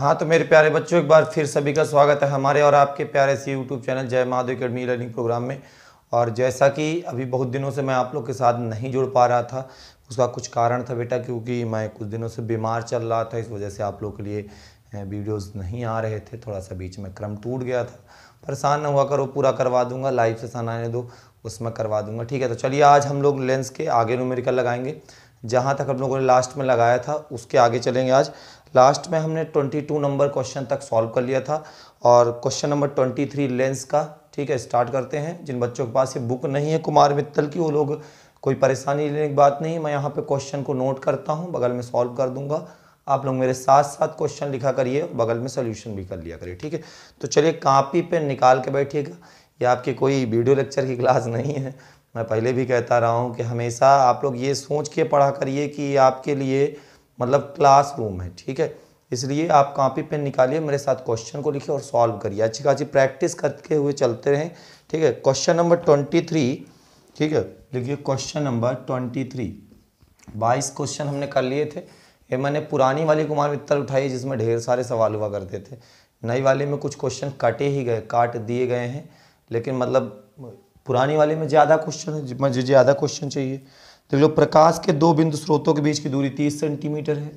हाँ तो मेरे प्यारे बच्चों एक बार फिर सभी का स्वागत है हमारे और आपके प्यारे से यूट्यूब चैनल जय माधव अकेडमी लर्निंग प्रोग्राम में और जैसा कि अभी बहुत दिनों से मैं आप लोग के साथ नहीं जुड़ पा रहा था उसका कुछ कारण था बेटा क्योंकि मैं कुछ दिनों से बीमार चल रहा था इस वजह से आप लोग के लिए वीडियोज़ नहीं आ रहे थे थोड़ा सा बीच में क्रम टूट गया था परेशान न हुआ करो पूरा करवा दूंगा लाइव सेशन आने दो उसमें करवा दूंगा ठीक है तो चलिए आज हम लोग लेंस के आगे नूमेरिकल लगाएंगे जहाँ तक हम लोगों ने लास्ट में लगाया था उसके आगे चलेंगे आज लास्ट में हमने 22 नंबर क्वेश्चन तक सॉल्व कर लिया था और क्वेश्चन नंबर 23 लेंस का ठीक है स्टार्ट करते हैं जिन बच्चों के पास ये बुक नहीं है कुमार मित्तल की वो लोग कोई परेशानी लेने की बात नहीं मैं यहाँ पे क्वेश्चन को नोट करता हूँ बगल में सॉल्व कर दूंगा आप लोग मेरे साथ साथ क्वेश्चन लिखा करिए बगल में सोल्यूशन भी कर लिया करिए ठीक है तो चलिए कापी पे निकाल के बैठिएगा ये आपकी कोई वीडियो लेक्चर की क्लास नहीं है मैं पहले भी कहता रहा हूँ कि हमेशा आप लोग ये सोच के पढ़ा करिए कि आपके लिए मतलब क्लासरूम है ठीक है इसलिए आप कॉपी पेन निकालिए मेरे साथ क्वेश्चन को लिखिए और सॉल्व करिए अच्छी खासी प्रैक्टिस करते हुए चलते रहें ठीक है क्वेश्चन नंबर ट्वेंटी थ्री ठीक है देखिए क्वेश्चन नंबर ट्वेंटी थ्री बाईस क्वेश्चन हमने कर लिए थे ये मैंने पुरानी वाली कुमार मित्तल उठाई जिसमें ढेर सारे सवाल हुआ करते थे नई वाले में कुछ क्वेश्चन काटे ही गए काट दिए गए हैं लेकिन मतलब पुरानी वाले में ज़्यादा क्वेश्चन मुझे ज़्यादा क्वेश्चन चाहिए देख लो तो प्रकाश के दो बिंदु स्रोतों के बीच की दूरी तीस सेंटीमीटर है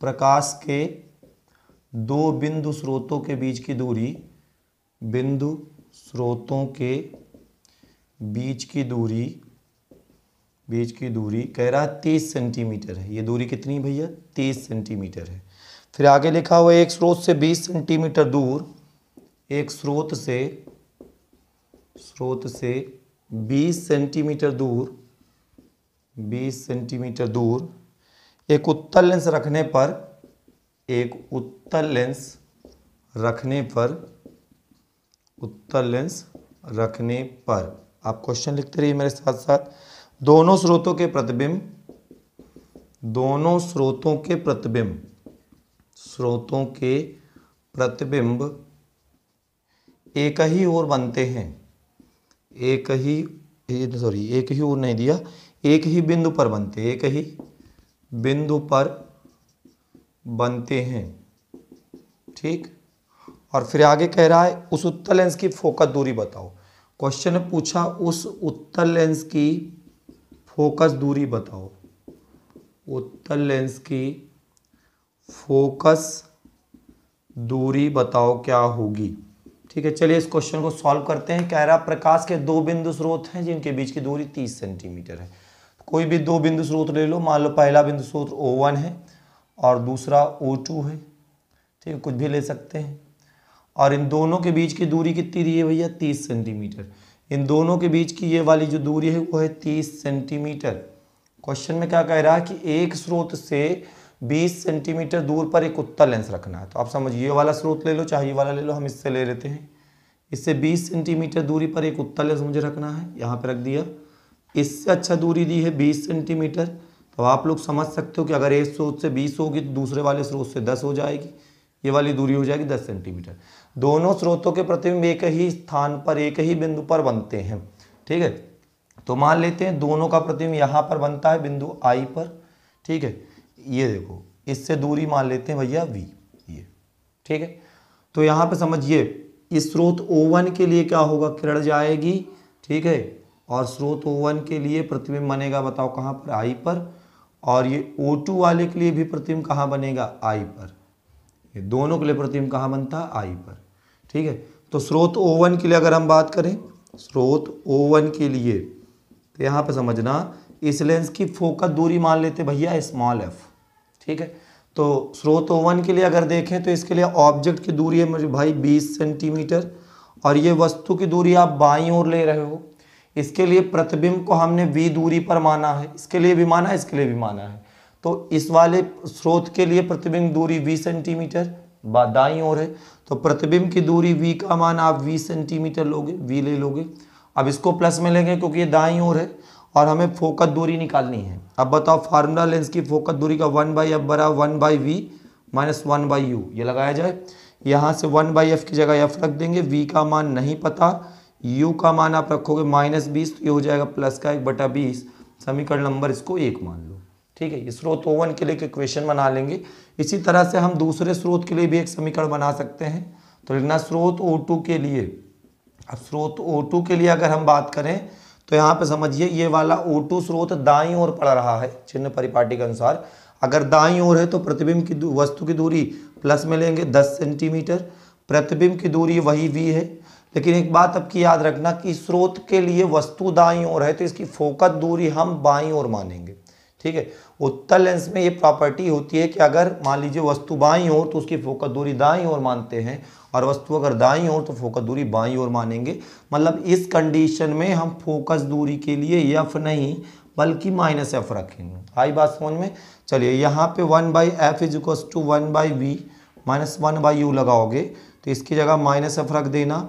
प्रकाश के दो बिंदु स्रोतों के बीच की दूरी बिंदु स्रोतों के बीच की दूरी बीच की दूरी कह रहा है तीस सेंटीमीटर है ये दूरी कितनी भैया तीस सेंटीमीटर है फिर आगे लिखा हुआ एक स्रोत से बीस सेंटीमीटर दूर एक स्रोत से स्रोत से बीस सेंटीमीटर दूर बीस सेंटीमीटर दूर एक उत्तल लेंस रखने पर एक उत्तल लेंस रखने पर उत्तल लेंस रखने पर आप क्वेश्चन लिखते रहिए मेरे साथ साथ दोनों स्रोतों के प्रतिबिंब दोनों स्रोतों के प्रतिबिंब स्रोतों के प्रतिबिंब एक ही ओर बनते हैं एक ही सॉरी तो एक ही ओर नहीं दिया एक ही बिंदु पर बनते एक ही बिंदु पर बनते हैं ठीक और फिर आगे कह रहा है उस उत्तर लेंस की फोकस दूरी बताओ क्वेश्चन ने पूछा उस उत्तर लेंस की फोकस दूरी बताओ उत्तर लेंस की फोकस दूरी बताओ क्या होगी ठीक है चलिए इस क्वेश्चन को सॉल्व करते हैं कह रहा प्रकाश के दो बिंदु स्रोत हैं जिनके बीच की दूरी तीस सेंटीमीटर है कोई भी दो बिंदु स्रोत ले लो मान लो पहला बिंदु स्रोत ओ वन है और दूसरा ओ टू है ठीक है कुछ भी ले सकते हैं और इन दोनों के बीच की दूरी कितनी दी है भैया तीस सेंटीमीटर इन दोनों के बीच की ये वाली जो दूरी है वो है तीस सेंटीमीटर क्वेश्चन में क्या कह रहा है कि एक स्रोत से बीस सेंटीमीटर दूर पर एक उत्तर लेंस रखना है तो आप समझ ये वाला स्रोत ले लो चाहे ये वाला ले लो हम इससे ले लेते हैं इससे बीस सेंटीमीटर दूरी पर एक उत्तर लेंस मुझे रखना है यहाँ पर रख दिया इससे अच्छा दूरी दी है बीस सेंटीमीटर तो आप लोग समझ सकते हो कि अगर एक स्रोत से बीस होगी तो दूसरे वाले स्रोत से दस हो जाएगी ये वाली दूरी हो जाएगी दस सेंटीमीटर दोनों स्रोतों के प्रतिबिंब एक ही स्थान पर एक ही बिंदु पर बनते हैं ठीक है तो मान लेते हैं दोनों का प्रतिबिंब यहाँ पर बनता है बिंदु आई पर ठीक है ये देखो इससे दूरी मान लेते हैं भैया वी ये ठीक है तो यहाँ पर समझिए स्रोत ओवन के लिए क्या होगा किरण जाएगी ठीक है और स्रोत ओ वन के लिए प्रतिबिंब बनेगा बताओ कहाँ पर आई पर और ये ओ टू वाले के लिए भी प्रतिबिंब कहाँ बनेगा आई पर ये दोनों के लिए प्रतिबिंब कहाँ बनता है आई पर ठीक है तो स्रोत ओ वन के लिए अगर हम बात करें स्रोत ओ वन के लिए तो यहाँ पर समझना इस लेंस की फोकस दूरी मान लेते भैया स्मॉल एफ ठीक है तो स्रोत ओ वन के लिए अगर देखें तो इसके लिए ऑब्जेक्ट की दूरी है मुझे भाई बीस सेंटीमीटर और ये वस्तु की दूरी आप बाई ओर ले रहे हो इसके लिए प्रतिबिंब को हमने वी दूरी पर माना है इसके लिए भी माना है इसके लिए भी माना है तो इस वाले स्रोत के लिए प्रतिबिंब दूरी वी सेंटीमीटर दाई और है तो प्रतिबिंब की दूरी वी का मान आप वी सेंटीमीटर लोगे वी ले लोगे अब इसको प्लस में लेंगे क्योंकि ये दाई और है और हमें फोकस दूरी निकालनी है अब बताओ फार्मूला लेंस की फोकस दूरी का वन बाई एफ बरा one by v minus one by u ये लगाया जाए यहाँ से वन बाई एफ की जगह एफ रख देंगे वी का मान नहीं पता यू का मान आप रखोगे माइनस बीस तो ये हो जाएगा प्लस का एक बटा बीस समीकरण नंबर इसको एक मान लो ठीक है ये स्रोत ओवन के लिए एक क्वेश्चन बना लेंगे इसी तरह से हम दूसरे स्रोत के लिए भी एक समीकरण बना सकते हैं तो लिखना स्रोत ओ टू के लिए अब स्रोत ओ टू के लिए अगर हम बात करें तो यहाँ पे समझिए ये वाला ओ टू स्रोत दाई ओर पड़ रहा है चिन्ह परिपाटी के अनुसार अगर दाई ओर है तो प्रतिबिंब की वस्तु की दूरी प्लस में लेंगे दस सेंटीमीटर प्रतिबिंब की दूरी वही वी है लेकिन एक बात आपकी याद रखना कि स्रोत के लिए वस्तु दाई ओर है तो इसकी फोकस दूरी हम बाई ओर मानेंगे ठीक है उत्तर लेंस में ये प्रॉपर्टी होती है कि अगर मान लीजिए वस्तु बाई ओर तो उसकी फोकस दूरी दाई ओर मानते हैं और वस्तु अगर दाई ओर तो फोकस दूरी बाई ओर मानेंगे मतलब इस कंडीशन में हम फोकस दूरी के लिए यफ नहीं बल्कि माइनस एफ रखेंगे आई बात समझ में चलिए यहाँ पे one by f is equals to one by v minus one by u लगाओगे तो इसकी जगह माइनस एफ रख देना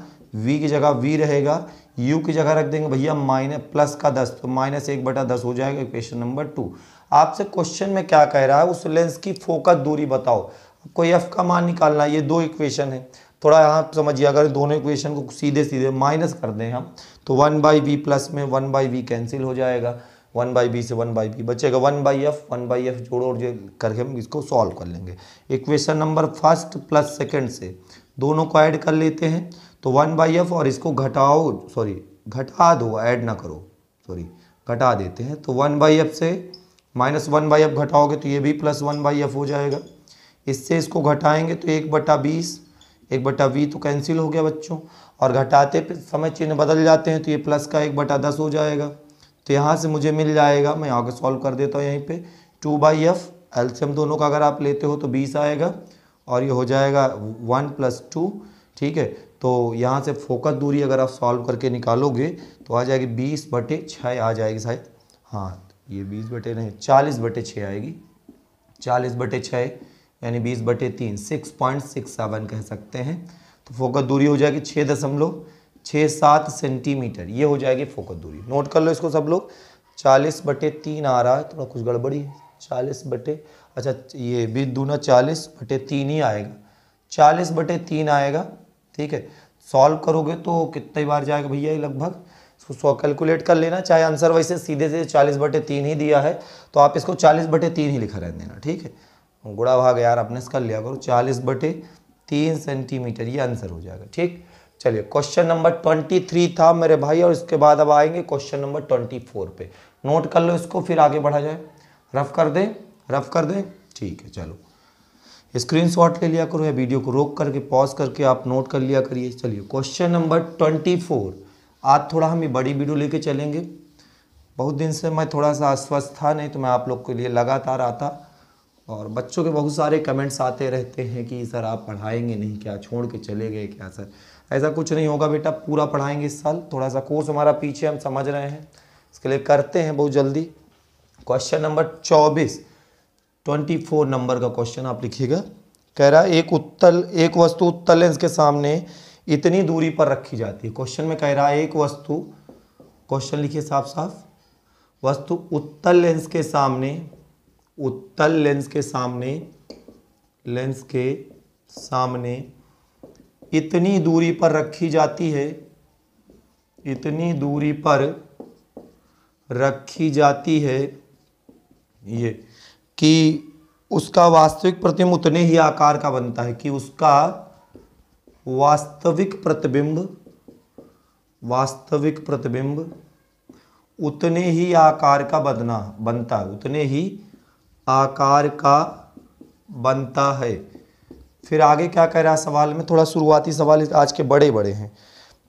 वी की जगह वी रहेगा यू की जगह रख देंगे भैया माइनस प्लस का दस तो माइनस एक बटा दस हो जाएगा इक्वेशन नंबर टू आपसे क्वेश्चन में क्या कह रहा है उस लेंस की फोकस दूरी बताओ आपको एफ का मान निकालना है ये दो इक्वेशन है थोड़ा यहाँ समझिए अगर दोनों इक्वेशन को सीधे सीधे माइनस कर दें हम तो वन बाई वी प्लस में वन बाई वी कैंसिल हो जाएगा वन बाई बी से वन बाई बी बचेगा one by f one by f जोड़ो और जो करके हम इसको सॉल्व कर लेंगे equation number first plus second से दोनों को ऐड कर लेते हैं तो वन बाई एफ और इसको घटाओ सॉरी घटा दो ऐड ना करो सॉरी घटा देते हैं तो वन बाई एफ से माइनस वन बाई एफ घटाओगे तो ये भी प्लस वन बाई एफ हो जाएगा इससे इसको घटाएंगे तो एक बटा बीस एक बटा वी तो कैंसिल हो गया बच्चों और घटाते समय चिन्ह बदल जाते हैं तो ये प्लस का एक बटा दस हो जाएगा तो यहाँ से मुझे मिल जाएगा मैं आगे सॉल्व कर देता हूँ यहीं पे टू बाई एफ एल्शियम दोनों का अगर आप लेते हो तो बीस आएगा और ये हो जाएगा वन प्लस टू ठीक है तो यहाँ से फोकस दूरी अगर आप सॉल्व करके निकालोगे तो आ जाएगी बीस बटे छः आ जाएगी शायद हाँ ये बीस बटे नहीं चालीस बटे छः आएगी चालीस बटे छः यानी बीस बटे तीन सिक्स पॉइंट सिक्स सेवन कह सकते हैं तो फोकस दूरी हो जाएगी छः दशमलव छः सात सेंटीमीटर ये हो जाएगी फोकस दूरी नोट कर लो इसको सब लोग चालीस बटे तीन आ रहा है थोड़ा कुछ गड़बड़ी है चालीस बटे अच्छा ये बीस दूना चालीस बटे तीन ही आएगा चालीस बटे तीन आएगा ठीक है सॉल्व करोगे तो कितनी बार जाएगा भैया ये लगभग इसको सौ कैलकुलेट कर लेना चाहे आंसर वैसे सीधे से चालीस बटे तीन ही दिया है तो आप इसको चालीस बटे तीन ही लिखा रहने देना ठीक है गुड़ा भाग यार आपने इसका लिया करो चालीस बटे तीन सेंटीमीटर ये आंसर हो जाएगा ठीक चलिए क्वेश्चन नंबर ट्वेंटी थ्री था मेरे भाई और इसके बाद अब आएंगे क्वेश्चन नंबर ट्वेंटी फोर पे नोट कर लो इसको फिर आगे बढ़ा जाए रफ कर दें रफ कर दें ठीक है चलो स्क्रीनशॉट ले लिया करो या वीडियो को रोक करके पॉज करके आप नोट कर लिया करिए चलिए क्वेश्चन नंबर ट्वेंटी फोर आज थोड़ा हम ये बड़ी वीडियो लेके चलेंगे बहुत दिन से मैं थोड़ा सा अस्वस्थ था नहीं तो मैं आप लोग के लिए लगातार आता और बच्चों के बहुत सारे कमेंट्स आते रहते हैं कि सर आप पढ़ाएंगे नहीं क्या छोड़ के चले गए क्या सर ऐसा कुछ नहीं होगा बेटा पूरा पढ़ाएंगे इस साल थोड़ा सा कोर्स हमारा पीछे हम समझ रहे हैं इसके लिए करते हैं बहुत जल्दी क्वेश्चन नंबर चौबीस ट्वेंटी फोर नंबर का क्वेश्चन आप लिखिएगा कह रहा है एक उत्तल एक वस्तु उत्तल लेंस के सामने इतनी दूरी पर रखी जाती है क्वेश्चन में कह रहा है एक वस्तु क्वेश्चन लिखिए साफ साफ वस्तु उत्तल लेंस के सामने उत्तल लेंस के सामने लेंस के सामने इतनी दूरी पर रखी जाती है इतनी दूरी पर रखी जाती है ये कि उसका वास्तविक प्रतिबिंब उतने ही आकार का बनता है कि उसका वास्तविक प्रतिबिंब वास्तविक प्रतिबिंब उतने ही आकार का बनना बनता है उतने ही आकार का बनता है फिर आगे क्या कह रहा है सवाल में थोड़ा शुरुआती सवाल आज के बड़े बड़े हैं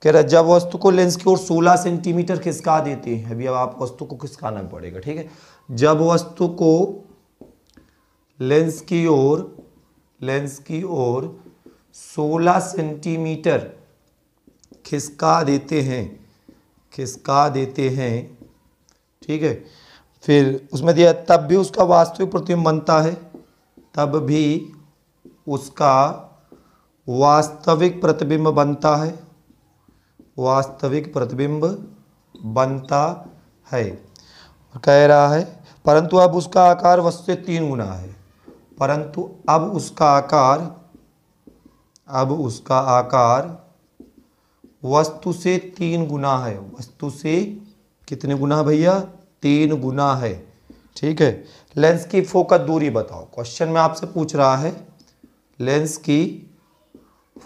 कह रहा जब वस्तु को लेंस की ओर 16 सेंटीमीटर खिसका देते हैं अभी अब आप वस्तु को खिसकाना पड़ेगा ठीक है जब वस्तु को लेंस की ओर लेंस की ओर 16 सेंटीमीटर खिसका देते हैं खिसका देते हैं ठीक है फिर उसमें दिया तब भी उसका वास्तविक प्रतिबिंब बनता है तब भी उसका वास्तविक प्रतिबिंब बनता है वास्तविक प्रतिबिंब बनता है कह रहा है परंतु अब उसका आकार वस्तु तीन गुना है परंतु अब उसका आकार अब उसका आकार वस्तु से तीन गुना है वस्तु से कितने गुना भैया तीन गुना है ठीक है लेंस की फोकस दूरी बताओ क्वेश्चन में आपसे पूछ रहा है लेंस की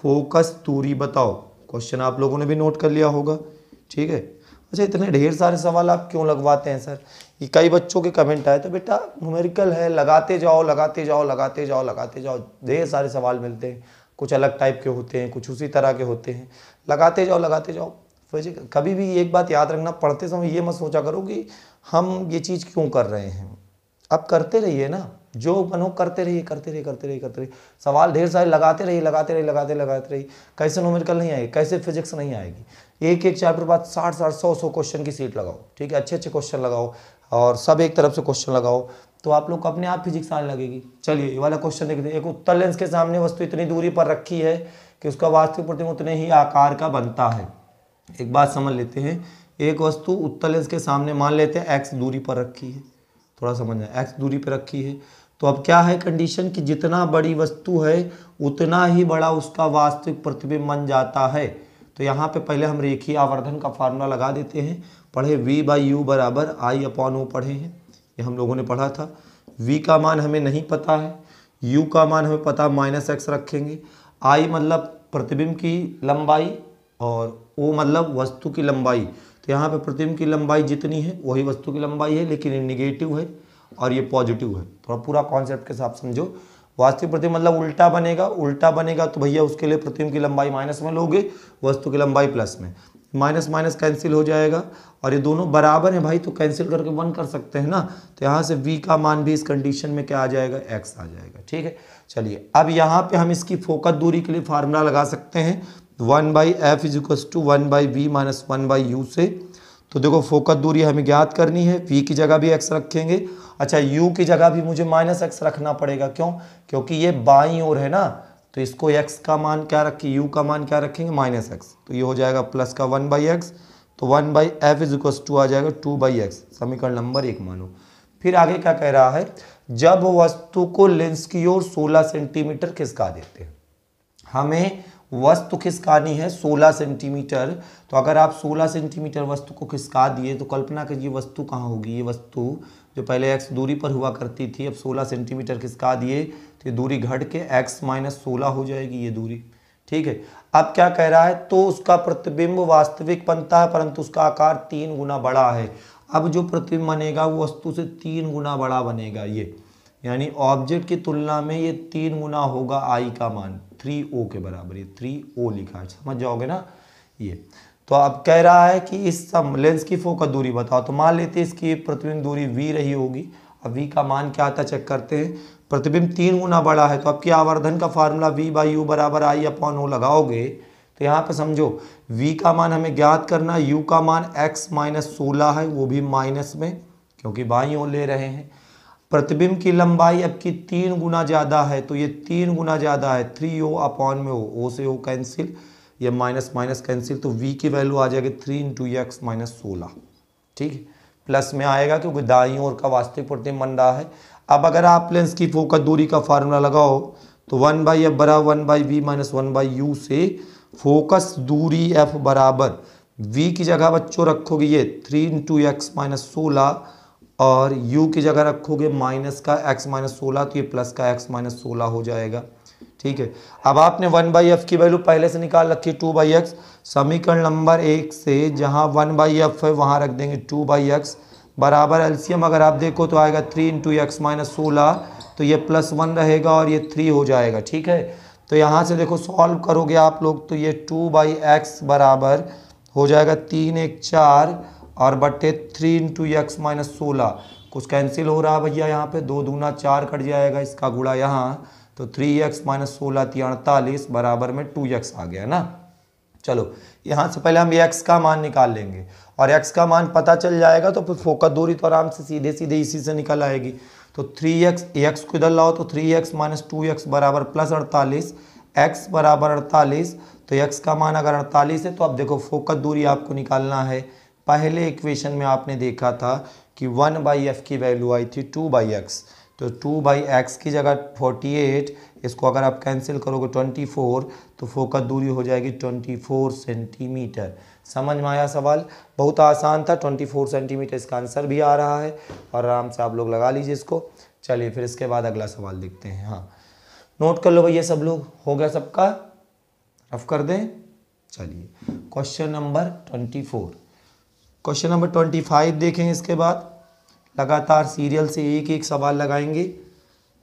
फोकस दूरी बताओ क्वेश्चन आप लोगों ने भी नोट कर लिया होगा ठीक है अच्छा इतने ढेर सारे सवाल आप क्यों लगवाते हैं सर ये कई बच्चों के कमेंट आए तो बेटा न्यूमेरिकल है लगाते जाओ लगाते जाओ लगाते जाओ लगाते जाओ ढेर सारे सवाल मिलते हैं कुछ अलग टाइप के होते हैं कुछ उसी तरह के होते हैं लगाते जाओ लगाते जाओ वैसे कभी भी एक बात याद रखना पढ़ते समय ये मत सोचा करो कि हम ये चीज़ क्यों कर रहे हैं आप करते रहिए ना जो बनो करते रहिए करते रहिए करते रहिए करते रहिए सवाल ढेर सारे लगाते रहिए लगाते रहिए लगाते लगाते रहिए कैसे नोमेरिकल नहीं आएगी कैसे फिजिक्स नहीं आएगी एक एक चैप्टर बाद साठ साठ सौ सौ क्वेश्चन की सीट लगाओ ठीक है अच्छे अच्छे क्वेश्चन लगाओ और सब एक तरफ से क्वेश्चन लगाओ तो आप लोग अपने आप फिजिक्स आने लगेगी चलिए ये वाला क्वेश्चन देखते दे एक उत्तर लेंस के सामने वस्तु इतनी दूरी पर रखी है कि उसका वास्तविक प्रतिमा उतने ही आकार का बनता है एक बात समझ लेते हैं एक वस्तु उत्तर लेंस के सामने मान लेते हैं एक्स दूरी पर रखी है थोड़ा समझना एक्स दूरी पर रखी है तो अब क्या है कंडीशन कि जितना बड़ी वस्तु है उतना ही बड़ा उसका वास्तविक प्रतिबिंब बन जाता है तो यहाँ पे पहले हम रेखीय आवर्धन का फार्मूला लगा देते हैं पढ़े v बाई यू बराबर आई अपॉन ओ पढ़े हैं ये हम लोगों ने पढ़ा था v का मान हमें नहीं पता है u का मान हमें पता माइनस एक्स रखेंगे आई मतलब प्रतिबिंब की लंबाई और ओ मतलब वस्तु की लंबाई तो यहाँ पे प्रतिबिंब की लंबाई जितनी है वही वस्तु की लंबाई है लेकिन निगेटिव है और ये पॉजिटिव है थोड़ा पूरा कॉन्सेप्ट के साथ समझो वास्तविक प्रतिम मतलब उल्टा बनेगा उल्टा बनेगा तो भैया उसके लिए प्रतिम की लंबाई माइनस में लोगे वस्तु की लंबाई प्लस में माइनस माइनस कैंसिल हो जाएगा और ये दोनों बराबर हैं भाई तो कैंसिल करके वन कर सकते हैं ना तो यहाँ से वी का मान भी इस कंडीशन में क्या आ जाएगा एक्स आ जाएगा ठीक है चलिए अब यहाँ पे हम इसकी फोकस दूरी के लिए फार्मूला लगा सकते हैं one by f is to one by v minus one by u से तो देखो फोकस दूरी हमें ज्ञात करनी है पी की जगह भी एक्स रखेंगे अच्छा यू की जगह भी मुझे माइनस एक्स रखना पड़ेगा क्यों क्योंकि ये बाई और है ना तो इसको एक्स का मान क्या रखे यू का मान क्या रखेंगे माइनस एक्स तो ये हो जाएगा प्लस का वन बाई एक्स तो one by f is equals to आ जाएगा टू बाई एक्स समीकरण नंबर एक मानो फिर आगे क्या कह रहा है जब वस्तु को लेंस की ओर सोलह सेंटीमीटर खिसका देते हैं हमें वस्तु खिसकानी है 16 सेंटीमीटर तो अगर आप 16 सेंटीमीटर वस्तु को खिसका दिए तो कल्पना कीजिए वस्तु कहाँ होगी ये वस्तु जो पहले एक्स दूरी पर हुआ करती थी अब 16 सेंटीमीटर खिसका दिए तो ये दूरी घट के एक्स माइनस सोलह हो जाएगी ये दूरी ठीक है अब क्या कह रहा है तो उसका प्रतिबिंब वास्तविक बनता है परंतु उसका आकार तीन गुना बड़ा है अब जो प्रतिबिंब बनेगा वो वस्तु से तीन गुना बड़ा बनेगा ये यानी ऑब्जेक्ट की तुलना में ये तीन गुना होगा आई का मान थ्री ओ के बराबर ये थ्री ओ लिखा है समझ जाओगे ना ये तो अब कह रहा है कि इस सम लेंस की फोकस दूरी बताओ तो मान लेते हैं इसकी प्रतिबिंब दूरी वी रही होगी अब वी का मान क्या आता चेक करते हैं प्रतिबिंब तीन गुना बड़ा है तो अब आवर्धन का फार्मूला वी बाई यू बराबर आई अपॉन ओ लगाओगे तो यहाँ पे समझो v का मान हमें ज्ञात करना u का मान x माइनस सोलह है वो भी माइनस में क्योंकि बाई ओ ले रहे हैं प्रतिबिंब की लंबाई अब की तीन गुना ज़्यादा है तो ये तीन गुना ज़्यादा है थ्री ओ अपॉन में ओ ओ से ओ कैंसिल या माइनस माइनस कैंसिल तो वी की वैल्यू आ जाएगी थ्री इंटू एक्स माइनस सोलह ठीक है प्लस में आएगा क्योंकि दाई और का वास्तविक प्रतिबिंब बन रहा है अब अगर आप लेंस की फोकस दूरी का फार्मूला लगाओ तो वन बाई एफ बराबर one by v minus one by u से फोकस दूरी एफ बराबर वी की जगह बच्चों रखोगे ये थ्री इंटू एक्स माइनस सोलह और u की जगह रखोगे माइनस का x माइनस सोलह तो ये प्लस का x माइनस सोलह हो जाएगा ठीक है अब आपने वन बाई एफ की वैल्यू पहले से निकाल रखी है टू बाई एक्स समीकरण नंबर एक से जहाँ वन बाई एफ है वहाँ रख देंगे टू बाई एक्स बराबर एल्सियम अगर आप देखो तो आएगा थ्री इंटू एक्स माइनस सोलह तो ये प्लस वन रहेगा और ये थ्री हो जाएगा ठीक है तो यहाँ से देखो सॉल्व करोगे आप लोग तो ये टू बाई एक्स बराबर हो जाएगा तीन एक चार और बटे थ्री इंटू एक्स माइनस सोलह कुछ कैंसिल हो रहा है भैया यहाँ पे दो दूना चार कट जाएगा इसका गुड़ा यहाँ तो थ्री एक्स माइनस सोलह थी अड़तालीस बराबर में टू एक्स आ गया ना चलो यहाँ से पहले हम एक्स का मान निकाल लेंगे और एक्स का मान पता चल जाएगा तो फिर फोकस दूरी तो आराम से सीधे सीधे इसी से निकल आएगी तो थ्री एक्स एक्स को इधर लाओ तो three x minus two x बराबर प्लस अड़तालीस एक्स बराबर अड़तालीस तो एक्स का मान अगर अड़तालीस है तो अब देखो फोकस दूरी आपको निकालना है पहले इक्वेशन में आपने देखा था कि वन बाई एफ की वैल्यू आई थी टू बाई एक्स तो टू बाई एक्स की जगह फोर्टी एट इसको अगर आप कैंसिल करोगे ट्वेंटी फोर तो फोकस दूरी हो जाएगी ट्वेंटी फोर सेंटीमीटर समझ में आया सवाल बहुत आसान था ट्वेंटी फोर सेंटीमीटर इसका आंसर भी आ रहा है और आराम से आप लोग लगा लीजिए इसको चलिए फिर इसके बाद अगला सवाल देखते हैं हाँ नोट कर लो भैया सब लोग हो गया सबका रफ कर दें चलिए question number twenty four question number twenty five देखें इसके बाद लगातार सीरियल से एक एक सवाल लगाएंगे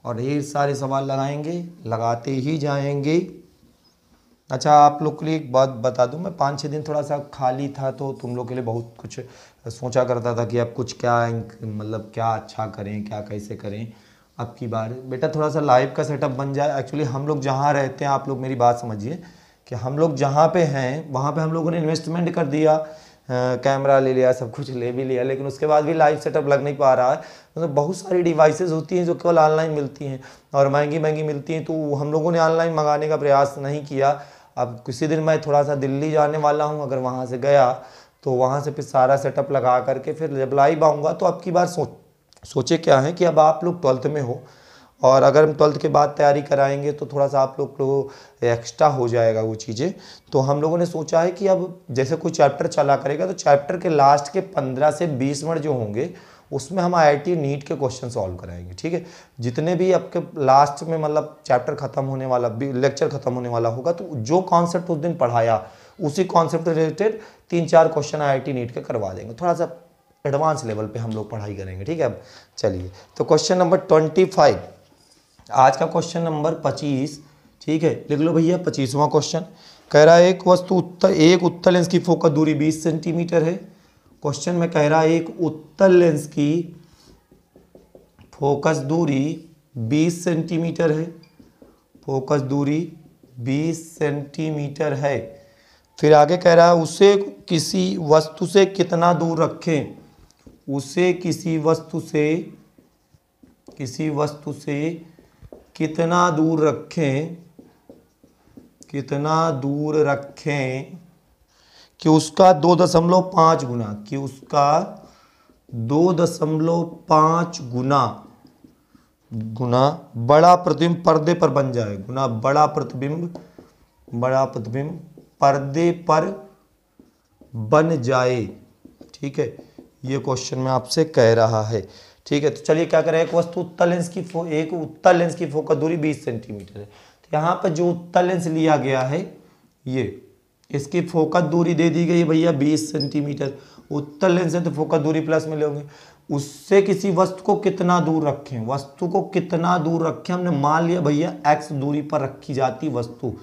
और ढेर सारे सवाल लगाएंगे लगाते ही जाएंगे अच्छा आप लोग के लिए एक बात बता दूं मैं पाँच छः दिन थोड़ा सा खाली था तो तुम लोग के लिए बहुत कुछ सोचा करता था कि अब कुछ क्या मतलब क्या अच्छा करें क्या कैसे करें अब की बार बेटा थोड़ा सा लाइव का सेटअप बन जाए एक्चुअली हम लोग जहाँ रहते हैं आप लोग मेरी बात समझिए कि हम लोग जहाँ पे हैं वहाँ पे हम लोगों ने इन्वेस्टमेंट कर दिया हाँ, कैमरा ले लिया सब कुछ ले भी लिया लेकिन उसके बाद भी लाइव सेटअप लग नहीं पा रहा है मतलब तो बहुत सारी डिवाइसेस होती हैं जो केवल ऑनलाइन मिलती हैं और महंगी महंगी मिलती हैं तो हम लोगों ने ऑनलाइन मंगाने का प्रयास नहीं किया अब किसी दिन मैं थोड़ा सा दिल्ली जाने वाला हूँ अगर वहाँ से गया तो वहाँ से फिर सारा सेटअप लगा करके फिर जब लाइव आऊँगा तो अब की बार सोच सोचे क्या है कि अब आप लोग ट्वेल्थ में हो और अगर हम ट्वेल्थ के बाद तैयारी कराएंगे तो थोड़ा सा आप लोग को एक्स्ट्रा हो जाएगा वो चीज़ें तो हम लोगों ने सोचा है कि अब जैसे कोई चैप्टर चला करेगा तो चैप्टर के लास्ट के पंद्रह से बीस मिनट जो होंगे उसमें हम आई नीट के क्वेश्चन सॉल्व कराएंगे ठीक है जितने भी आपके लास्ट में मतलब चैप्टर खत्म होने वाला लेक्चर खत्म होने वाला होगा तो जो कॉन्सेप्ट उस दिन पढ़ाया उसी कॉन्सेप्ट रिलेटेड तीन चार क्वेश्चन आई नीट के करवा देंगे थोड़ा सा एडवांस लेवल पे हम लोग पढ़ाई करेंगे ठीक है अब चलिए तो क्वेश्चन नंबर ट्वेंटी फाइव आज का क्वेश्चन नंबर पच्चीस ठीक है लिख लो भैया पच्चीसवा क्वेश्चन कह रहा है एक वस्तु उत्तर एक उत्तर लेंस की फोकस दूरी बीस सेंटीमीटर है क्वेश्चन में कह रहा है एक उत्तर लेंस की फोकस दूरी बीस सेंटीमीटर है फोकस दूरी बीस सेंटीमीटर है फिर आगे कह रहा है उसे किसी वस्तु से कितना दूर रखें उसे किसी वस्तु से किसी वस्तु से कितना दूर रखें कितना दूर रखें कि उसका दो दशमलव पाँच गुना कि उसका दो दशमलव पाँच गुना गुना बड़ा प्रतिबिंब पर्दे पर बन जाए गुना बड़ा प्रतिबिंब बड़ा प्रतिबिंब पर्दे पर बन जाए ठीक है ये क्वेश्चन मैं आपसे कह रहा है ठीक है तो चलिए क्या करें एक वस्तु उत्तर लेंस की फो एक उत्तर लेंस की फोकस दूरी 20 सेंटीमीटर है तो यहाँ पर जो उत्तर लेंस लिया गया है ये इसकी फोकस दूरी दे दी गई है भैया 20 सेंटीमीटर उत्तर लेंस है तो फोकस दूरी प्लस में लेंगे उससे किसी वस्तु को कितना दूर रखें वस्तु को कितना दूर रखें हमने मान लिया भैया एक्स दूरी पर रखी जाती वस्तु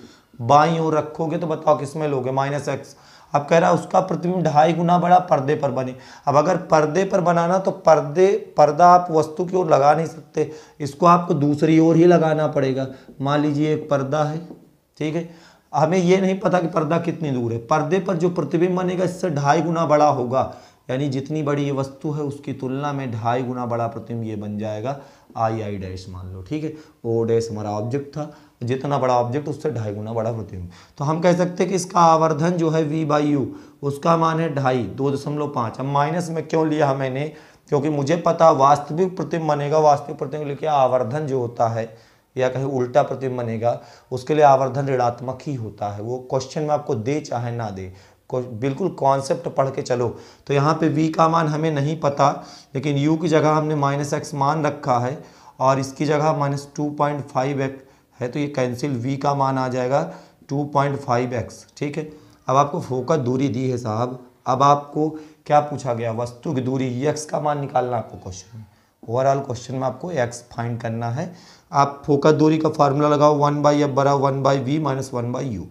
बाई ओर रखोगे तो बताओ किसमें लोगे माइनस एक्स अब कह रहा है उसका प्रतिबिंब ढाई गुना बड़ा पर्दे पर बने अब अगर पर्दे पर बनाना तो पर्दे पर्दा आप वस्तु की ओर लगा नहीं सकते इसको आपको दूसरी ओर ही लगाना पड़ेगा मान लीजिए एक पर्दा है ठीक है हमें यह नहीं पता कि पर्दा कितनी दूर है पर्दे पर जो प्रतिबिंब बनेगा इससे ढाई गुना बड़ा होगा यानी जितनी बड़ी ये वस्तु है उसकी तुलना में ढाई गुना बड़ा प्रतिम्ब ये बन जाएगा आई आई डैश मान लो ठीक है ओ डैश हमारा ऑब्जेक्ट था जितना बड़ा ऑब्जेक्ट उससे ढाई गुना बड़ा प्रतिम्ब तो हम कह सकते हैं कि इसका आवर्धन जो है वी बाई यू उसका मान है ढाई दो दशमलव पाँच अब माइनस में क्यों लिया मैंने क्योंकि मुझे पता वास्तविक प्रतिम्ब बनेगा वास्तविक प्रतिम्ब लिखे आवर्धन जो होता है या कहीं उल्टा प्रतिम्ब बनेगा उसके लिए आवर्धन ऋणात्मक ही होता है वो क्वेश्चन में आपको दे चाहे ना दे को बिल्कुल कॉन्सेप्ट पढ़ के चलो तो यहाँ पे v का मान हमें नहीं पता लेकिन u की जगह हमने माइनस एक्स मान रखा है और इसकी जगह minus two point five x है तो ये कैंसिल v का मान आ जाएगा टू पॉइंट फाइव एक्स ठीक है अब आपको फोकस दूरी दी है साहब अब आपको क्या पूछा गया वस्तु की दूरी एक्स का मान निकालना आपको क्वेश्चन में ओवरऑल क्वेश्चन में आपको एक्स फाइंड करना है आप फोकस दूरी का फार्मूला लगाओ वन बाई एफ बरा one by v minus one by u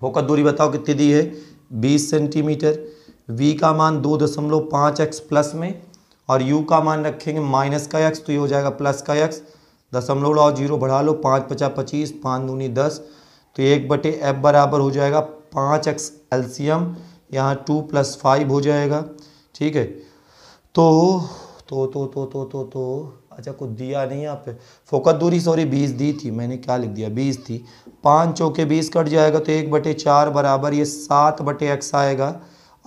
focus दूरी बताओ कितनी दी है बीस सेंटीमीटर वी का मान दो दशमलव पाँच एक्स प्लस में और यू का मान रखेंगे माइनस का एक्स तो ये हो जाएगा प्लस का एक्स दशमलव लाओ जीरो बढ़ा लो पाँच पचास पच्चीस पाँच दूनी दस तो एक बटे एफ बराबर हो जाएगा पाँच एक्स एल्सीयम यहाँ टू प्लस फाइव हो जाएगा ठीक है तो तो तो तो तो तो तो अच्छा कुछ दिया नहीं यहाँ पे फोकस दूरी सॉरी बीस दी थी मैंने क्या लिख दिया बीस थी पाँच चौके बीस कट जाएगा तो एक बटे चार बराबर ये सात बटे एक्स आएगा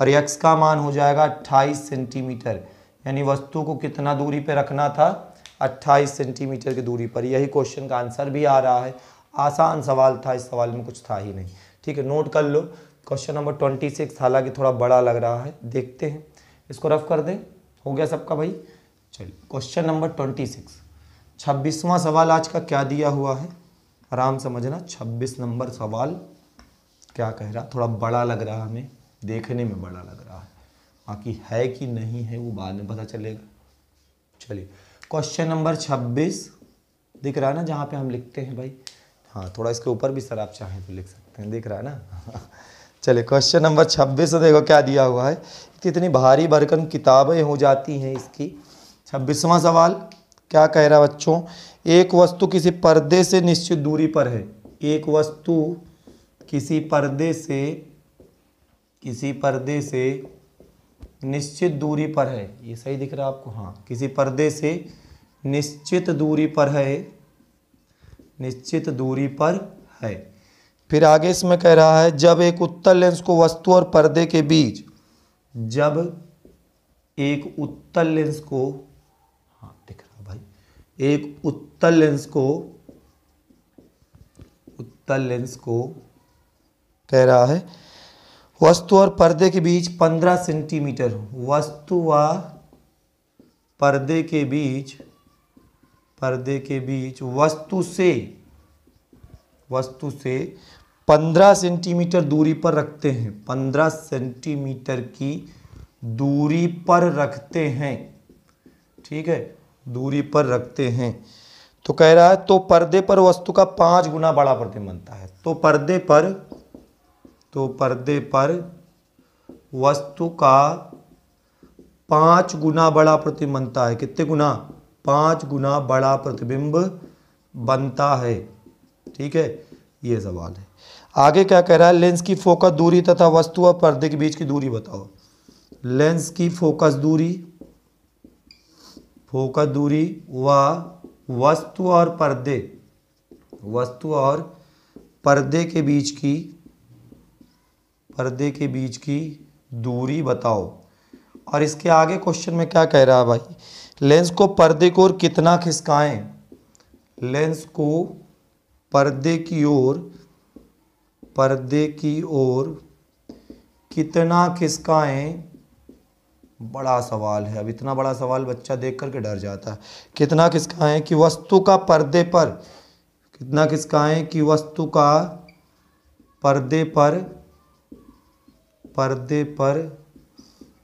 और एक्स का मान हो जाएगा अट्ठाईस सेंटीमीटर यानी वस्तु को कितना दूरी पर रखना था अट्ठाईस सेंटीमीटर की दूरी पर यही क्वेश्चन का आंसर भी आ रहा है आसान सवाल था इस सवाल में कुछ था ही नहीं ठीक है नोट कर लो क्वेश्चन नंबर ट्वेंटी सिक्स हालांकि थोड़ा बड़ा लग रहा है देखते हैं इसको रफ कर दें हो गया सबका भाई चलिए क्वेश्चन नंबर ट्वेंटी सिक्स छब्बीसवां सवाल आज का क्या दिया हुआ है आराम समझना 26 नंबर सवाल क्या कह रहा थोड़ा बड़ा लग रहा हमें देखने में बड़ा लग रहा है बाकी है कि नहीं है वो बाद में पता चलेगा चलिए क्वेश्चन नंबर 26 दिख रहा है ना जहाँ पे हम लिखते हैं भाई हाँ थोड़ा इसके ऊपर भी सर आप चाहें तो लिख सकते हैं दिख रहा है ना चलिए क्वेश्चन नंबर छब्बीस देखो क्या दिया हुआ है कितनी भारी भरकन किताबें हो जाती हैं इसकी छब्बीसवां सवाल क्या कह रहा है बच्चों एक वस्तु किसी पर्दे से निश्चित दूरी पर है एक वस्तु किसी पर्दे से किसी पर्दे से निश्चित दूरी पर है ये सही दिख रहा है आपको हाँ किसी पर्दे से निश्चित दूरी पर है निश्चित दूरी पर है फिर आगे इसमें कह रहा है जब एक उत्तल लेंस को वस्तु और पर्दे के बीच जब एक उत्तल लेंस को एक उत्तल लेंस को उत्तल लेंस को कह रहा है वस्तु और पर्दे के बीच 15 सेंटीमीटर वस्तु व पर्दे के बीच पर्दे के बीच वस्तु से वस्तु से 15 सेंटीमीटर दूरी पर रखते हैं 15 सेंटीमीटर की दूरी पर रखते हैं ठीक है दूरी पर रखते हैं तो कह रहा है तो पर्दे पर वस्तु का पांच गुना बड़ा प्रतिम बनता है तो पर्दे पर तो पर्दे पर वस्तु का पांच गुना बड़ा प्रतिबिंब बनता है कितने गुना पांच गुना बड़ा प्रतिबिंब बनता है ठीक है ये सवाल है आगे क्या कह रहा है लेंस की फोकस दूरी तथा वस्तु और पर्दे के बीच की दूरी बताओ लेंस की फोकस दूरी फोकस दूरी व वस्तु और पर्दे वस्तु और पर्दे के बीच की पर्दे के बीच की दूरी बताओ और इसके आगे क्वेश्चन में क्या कह रहा है भाई लेंस को पर्दे की ओर कितना खिसकाएं लेंस को पर्दे की ओर पर्दे की ओर कितना खिसकाएं बड़ा सवाल है अब इतना बड़ा सवाल बच्चा देख करके डर जाता है कितना किसका है कि वस्तु का पर्दे पर कितना किसका है कि वस्तु का पर्दे पर पर्दे पर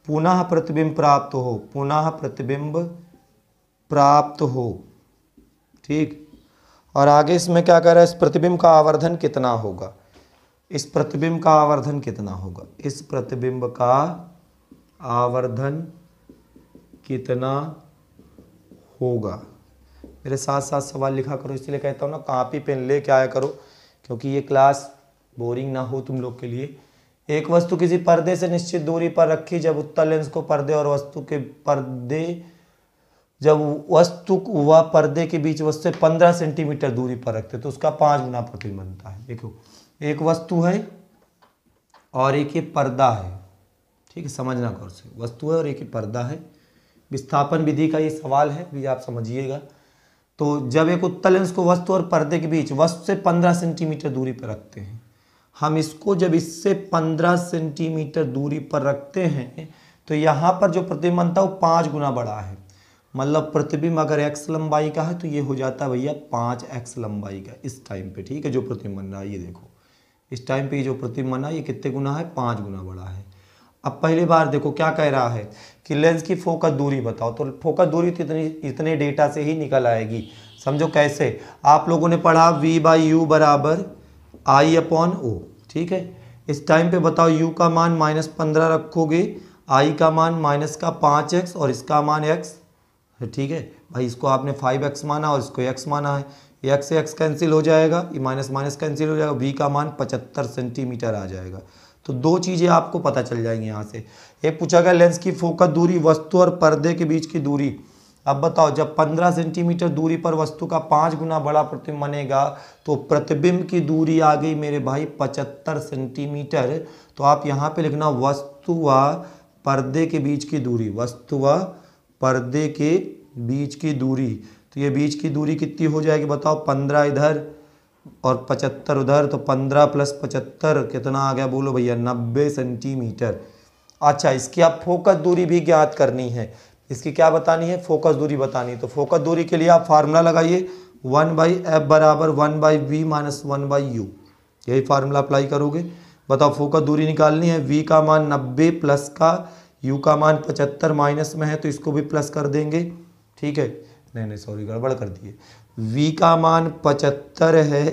पुनः प्रतिबिंब प्राप्त हो पुनः प्रतिबिंब प्राप्त हो ठीक और आगे इसमें क्या कह रहा है इस प्रतिबिंब का आवर्धन कितना होगा इस प्रतिबिंब का आवर्धन कितना होगा इस प्रतिबिंब का आवर्धन कितना होगा मेरे साथ साथ सवाल लिखा करो इसलिए कहता हूँ ना कापी पेन ले के आया करो क्योंकि ये क्लास बोरिंग ना हो तुम लोग के लिए एक वस्तु किसी पर्दे से निश्चित दूरी पर रखी जब उत्तर लेंस को पर्दे और वस्तु के पर्दे जब वस्तु व पर्दे के बीच वस्तु से पंद्रह सेंटीमीटर दूरी पर रखते तो उसका पांच गुना प्रतिबंध बनता है देखो एक वस्तु है और एक ये पर्दा है ठीक है समझना गौर से वस्तु है और एक पर्दा है विस्थापन विधि का ये सवाल है भी आप समझिएगा तो जब एक उत्तल है उसको वस्तु और पर्दे के बीच वस्तु से पंद्रह सेंटीमीटर दूरी पर रखते हैं हम इसको जब इससे पंद्रह सेंटीमीटर दूरी पर रखते हैं तो यहाँ पर जो प्रतिबिंब था वो पाँच गुना बड़ा है मतलब प्रतिबिंब अगर एक्स लंबाई का है तो ये हो जाता है भैया पाँच एक्स लंबाई का इस टाइम पे ठीक है जो प्रतिबिंब बन रहा है ये देखो इस टाइम पे ये जो प्रतिबिंब बना ये कितने गुना है पाँच गुना बड़ा है अब पहली बार देखो क्या कह रहा है कि लेंस की फोकस दूरी बताओ तो फोकस दूरी तो इतनी इतने डेटा से ही निकल आएगी समझो कैसे आप लोगों ने पढ़ा v बाई यू बराबर आई अपॉन ओ ठीक है इस टाइम पे बताओ u का मान माइनस पंद्रह रखोगे i का मान माइनस का पाँच एक्स और इसका मान x ठीक है भाई इसको आपने फाइव एक्स माना और इसको x माना है x से x कैंसिल हो जाएगा ये माइनस माइनस कैंसिल हो जाएगा v का मान पचहत्तर सेंटीमीटर आ जाएगा तो दो चीज़ें आपको पता चल जाएंगी यहाँ से एक पूछा गया लेंस की फोकस दूरी वस्तु और पर्दे के बीच की दूरी अब बताओ जब 15 सेंटीमीटर दूरी पर वस्तु का पाँच गुना बड़ा प्रतिबिंब बनेगा तो प्रतिबिंब की दूरी आ गई मेरे भाई 75 सेंटीमीटर तो आप यहाँ पे लिखना वस्तु व पर्दे के बीच की दूरी वस्तु व पर्दे के बीच की दूरी तो ये बीच की दूरी कितनी हो जाएगी बताओ 15 इधर और पचहत्तर उधर तो पंद्रह प्लस पचहत्तर कितना आ गया बोलो भैया नब्बे सेंटीमीटर अच्छा इसकी आप फोकस दूरी भी ज्ञात करनी है इसकी क्या बतानी है फोकस दूरी बतानी है तो फोकस दूरी के लिए आप फार्मूला लगाइए वन बाई एफ बराबर one by v minus one by u यही फार्मूला अप्लाई करोगे बताओ फोकस दूरी निकालनी है वी का मान नब्बे प्लस का यू का मान पचहत्तर माइनस में है तो इसको भी प्लस कर देंगे ठीक है नहीं नहीं सॉरी गड़बड़ कर दिए v का मान पचहत्तर है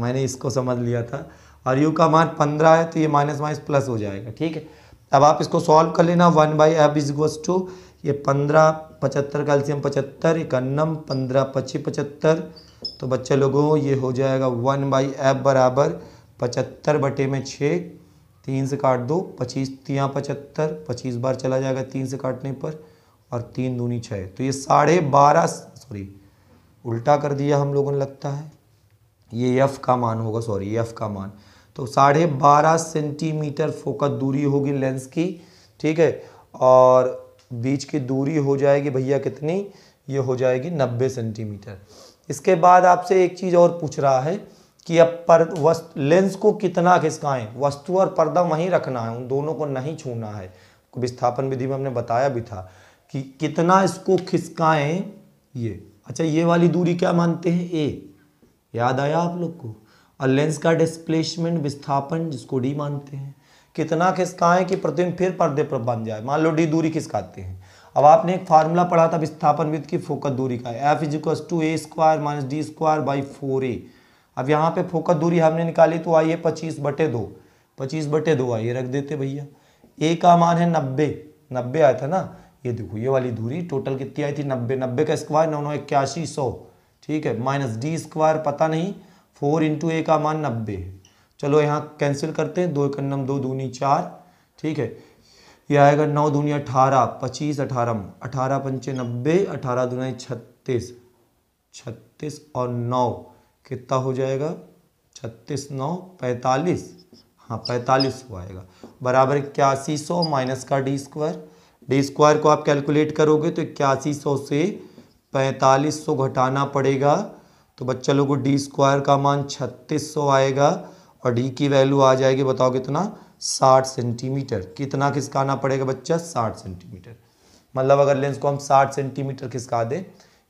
मैंने इसको समझ लिया था और u का मान पंद्रह है तो ये माइनस माइनस प्लस हो जाएगा ठीक है अब आप इसको सॉल्व कर लेना one by f is goes to ये पंद्रह पचहत्तर कैल्शियम पचहत्तर इकन्नम पंद्रह पच्चीस पचहत्तर तो बच्चे लोगों ये हो जाएगा वन बाई एफ बराबर पचहत्तर बटे में छः तीन से काट दो पच्चीस तिया पचहत्तर पच्चीस बार चला जाएगा तीन से काटने पर और तीन दूनी छः तो ये साढ़े बारह सॉरी उल्टा कर दिया हम लोगों ने लगता है ये यफ़ का मान होगा सॉरी यफ़ का मान तो साढ़े बारह सेंटीमीटर फोकस दूरी होगी लेंस की ठीक है और बीच की दूरी हो जाएगी भैया कितनी ये हो जाएगी नब्बे सेंटीमीटर इसके बाद आपसे एक चीज़ और पूछ रहा है कि अब पर वस्तु लेंस को कितना खिसकाएं वस्तु और पर्दा वहीं रखना है उन दोनों को नहीं छूना है विस्थापन विधि में हमने बताया भी था कि कितना इसको खिसकाएं ये अच्छा ये वाली दूरी क्या मानते हैं ए याद आया आप लोग को और लेंस का डिस्प्लेसमेंट विस्थापन जिसको डी मानते हैं कितना है कि प्रतिबिंब फिर पर्दे पर बन जाए मान लो डी दूरी खिसकाते हैं अब आपने एक फार्मूला पढ़ा था विस्थापन विद की फोकस दूरी का f is equal to a square minus d square by four a अब यहाँ पे फोकस दूरी हमने निकाली तो आई है पच्चीस बटे दो पच्चीस बटे दो आइए रख देते भैया ए का मान है नब्बे नब्बे आया था ना ये देखो ये वाली दूरी टोटल कितनी आई थी नब्बे नब्बे का स्क्वायर नौ नौ इक्यासी सौ ठीक है माइनस डी स्क्वायर पता नहीं फोर इंटू ए का मान नब्बे है चलो यहाँ कैंसिल करते हैं दो इकन्नम दो दूनी चार ठीक है ये आएगा नौ दूनी अठारह पच्चीस अठारह अठारह पंचे नब्बे अठारह दूनी छत्तीस छत्तीस और नौ कितना हो जाएगा छत्तीस नौ पैंतालीस हाँ पैंतालीस हो आएगा बराबर इक्यासी सौ माइनस का डी स्क्वायर डी स्क्वायर को आप कैलकुलेट करोगे तो इक्यासी सौ से पैंतालीस सौ घटाना पड़ेगा तो बच्चा लोगों को डी स्क्वायर का मान छत्तीस सौ आएगा और डी की वैल्यू आ जाएगी बताओ कितना साठ सेंटीमीटर कितना किसका आना पड़ेगा बच्चा साठ सेंटीमीटर मतलब अगर लेंस को हम साठ सेंटीमीटर खिसका दें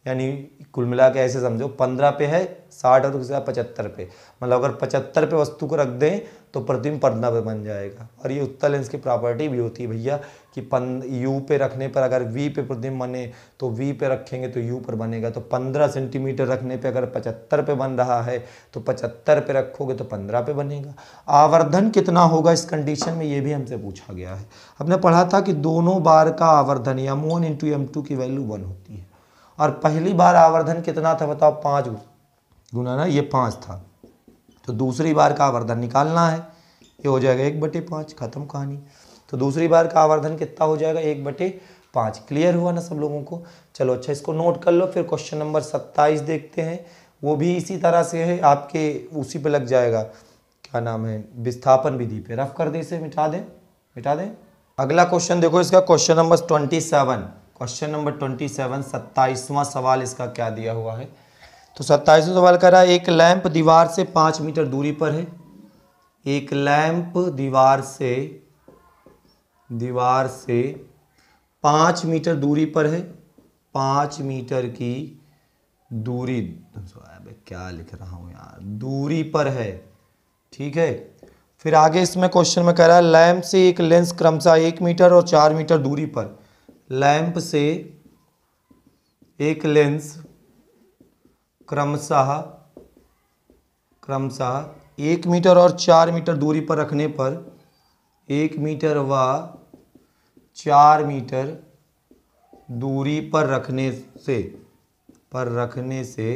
यानी कुल मिला के ऐसे समझो पंद्रह पे है साठ और खिसका तो किसका पचहत्तर पे मतलब अगर पचहत्तर पे वस्तु को रख दें तो प्रतिम पंद्रह पे बन जाएगा और ये उत्तर लेंस की प्रॉपर्टी भी होती है भैया कि पन यू पे रखने पर अगर वी पे प्रतिबिंब बने तो वी पे रखेंगे तो यू पर बनेगा तो 15 सेंटीमीटर रखने पे अगर 75 पे बन रहा है तो 75 पे रखोगे तो 15 पे बनेगा आवर्धन कितना होगा इस कंडीशन में ये भी हमसे पूछा गया है हमने पढ़ा था कि दोनों बार का आवर्धन m one into m two की वैल्यू वन होती है और पहली बार आवर्धन कितना था बताओ पाँच गुना ना ये पाँच था तो दूसरी बार का आवर्धन निकालना है ये हो जाएगा एक बटे पाँच खत्म कहानी तो दूसरी बार का आवर्धन कितना हो जाएगा एक बटे पाँच क्लियर हुआ ना सब लोगों को चलो अच्छा इसको नोट कर लो फिर क्वेश्चन नंबर सत्ताईस देखते हैं वो भी इसी तरह से है आपके उसी पे लग जाएगा क्या नाम है विस्थापन विधि पे रफ कर दे इसे मिटा दें मिटा दें अगला क्वेश्चन देखो इसका question number twenty seven question number twenty seven सत्ताईसवां सवाल इसका क्या दिया हुआ है तो सत्ताईसवां सवाल कह रहा है एक लैंप दीवार से पाँच मीटर दूरी पर है एक लैंप दीवार से दीवार से पाँच मीटर दूरी पर है पाँच मीटर की दूरी क्या लिख रहा हूँ यार दूरी पर है ठीक है फिर आगे इसमें क्वेश्चन में कह रहा है लैम्प से एक लेंस क्रमशः एक मीटर और चार मीटर दूरी पर लैंप से एक लेंस क्रमशः क्रमशः एक मीटर और चार मीटर दूरी पर रखने पर एक मीटर व चार मीटर दूरी पर रखने से पर रखने से